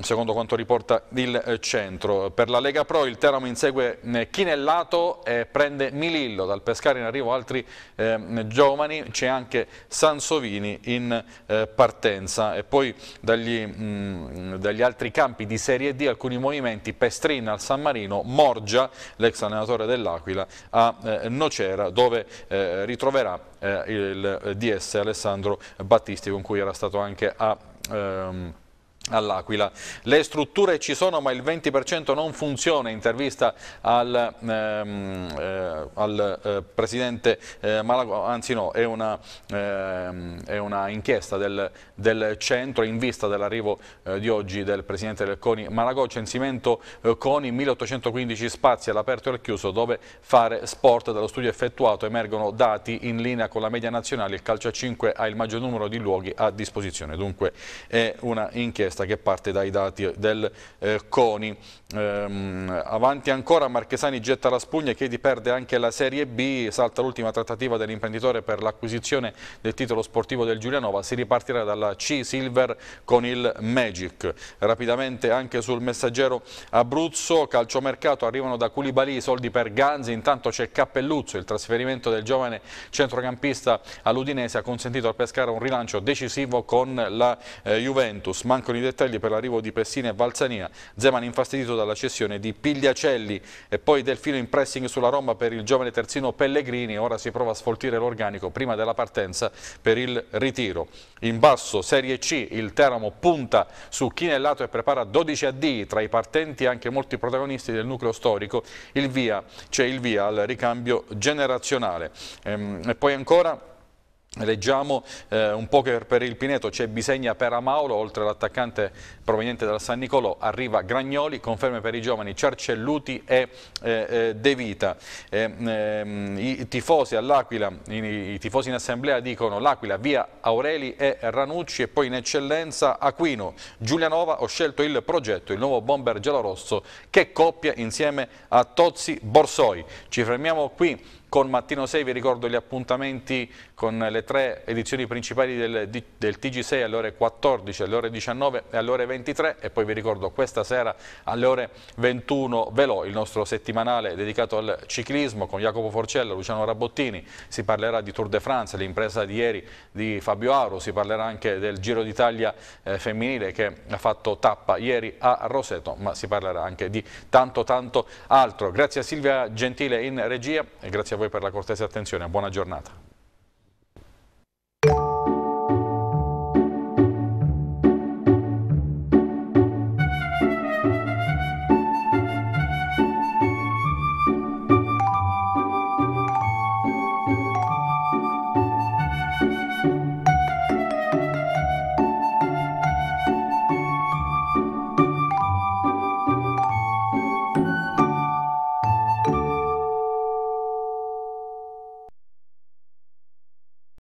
secondo quanto riporta il eh, centro. Per la Lega Pro il Teramo insegue eh, Chinellato e prende Milillo, dal Pescare in arrivo altri eh, giovani, c'è anche Sansovini in eh, partenza e poi dagli, mh, mm, dagli, altri campi di Serie D alcuni movimenti, Pestrin al San Marino, Morgia, l'ex allenatore dell'Aquila, a eh, Nocera dove ritroverà il DS Alessandro Alessandro Battisti con cui era stato anche a... Ehm, all'Aquila. Le strutture ci sono ma il 20% non funziona, intervista al, ehm, eh, al eh, Presidente eh, Malagò, anzi no, è una, ehm, è una inchiesta del, del, centro in vista dell'arrivo eh, di oggi del Presidente del CONI Malagò, censimento eh, CONI 1815 spazi all'aperto e al chiuso dove fare sport, dallo studio effettuato emergono dati in linea con la media nazionale, il calcio a 5 ha il maggior numero di luoghi a disposizione, dunque è una inchiesta inchiesta che parte dai dati eh, del eh, CONI. Ehm, avanti ancora Marchesani getta la spugna e Chiedi perde anche la Serie B, salta l'ultima trattativa dell'imprenditore per l'acquisizione del titolo sportivo del Giulianova, si ripartirà dalla C Silver con il Magic. Rapidamente anche sul messaggero Abruzzo, calciomercato, arrivano da Culibali i soldi per Ganzi, intanto c'è Cappelluzzo, il trasferimento del giovane centrocampista all'Udinese ha consentito al Pescara un rilancio decisivo con la eh, Juventus. Mancano i dettagli per l'arrivo di Pessina e Valzania, Zeman infastidito dalla cessione di Pigliacelli e poi Delfino in pressing sulla Roma per il giovane terzino Pellegrini, ora si prova a sfoltire l'organico prima della partenza per il ritiro. In basso Serie C il Teramo punta su Chinellato e prepara 12 a tra i partenti anche molti protagonisti del nucleo storico, c'è il, il via al ricambio generazionale. Ehm, e poi ancora Leggiamo eh, un po' che per il Pineto c'è Bisegna per Amauro, oltre all'attaccante proveniente dal San Nicolò, arriva Gragnoli, conferme per i giovani Ciarcelluti e eh, eh De Vita. Eh, ehm, I tifosi all'Aquila, i, i, tifosi in assemblea dicono l'Aquila via Aureli e Ranucci e poi in eccellenza Aquino. Giulianova ho scelto il progetto, il nuovo bomber giallorosso che coppia insieme a Tozzi Borsoi. Ci fermiamo qui con Mattino 6 vi ricordo gli appuntamenti con le tre edizioni principali del, del TG6 alle ore 14, alle ore 19 e alle ore 23 e poi vi ricordo questa sera alle ore 21 Velo, il nostro settimanale dedicato al ciclismo con Jacopo Forcella, Luciano Rabottini, si parlerà di Tour de France, l'impresa di ieri di Fabio Auro, si parlerà anche del Giro d'Italia eh, femminile che ha fatto tappa ieri a Roseto, ma si parlerà anche di tanto tanto altro. Grazie a Silvia Gentile in regia e grazie a voi voi per la cortese attenzione, buona giornata.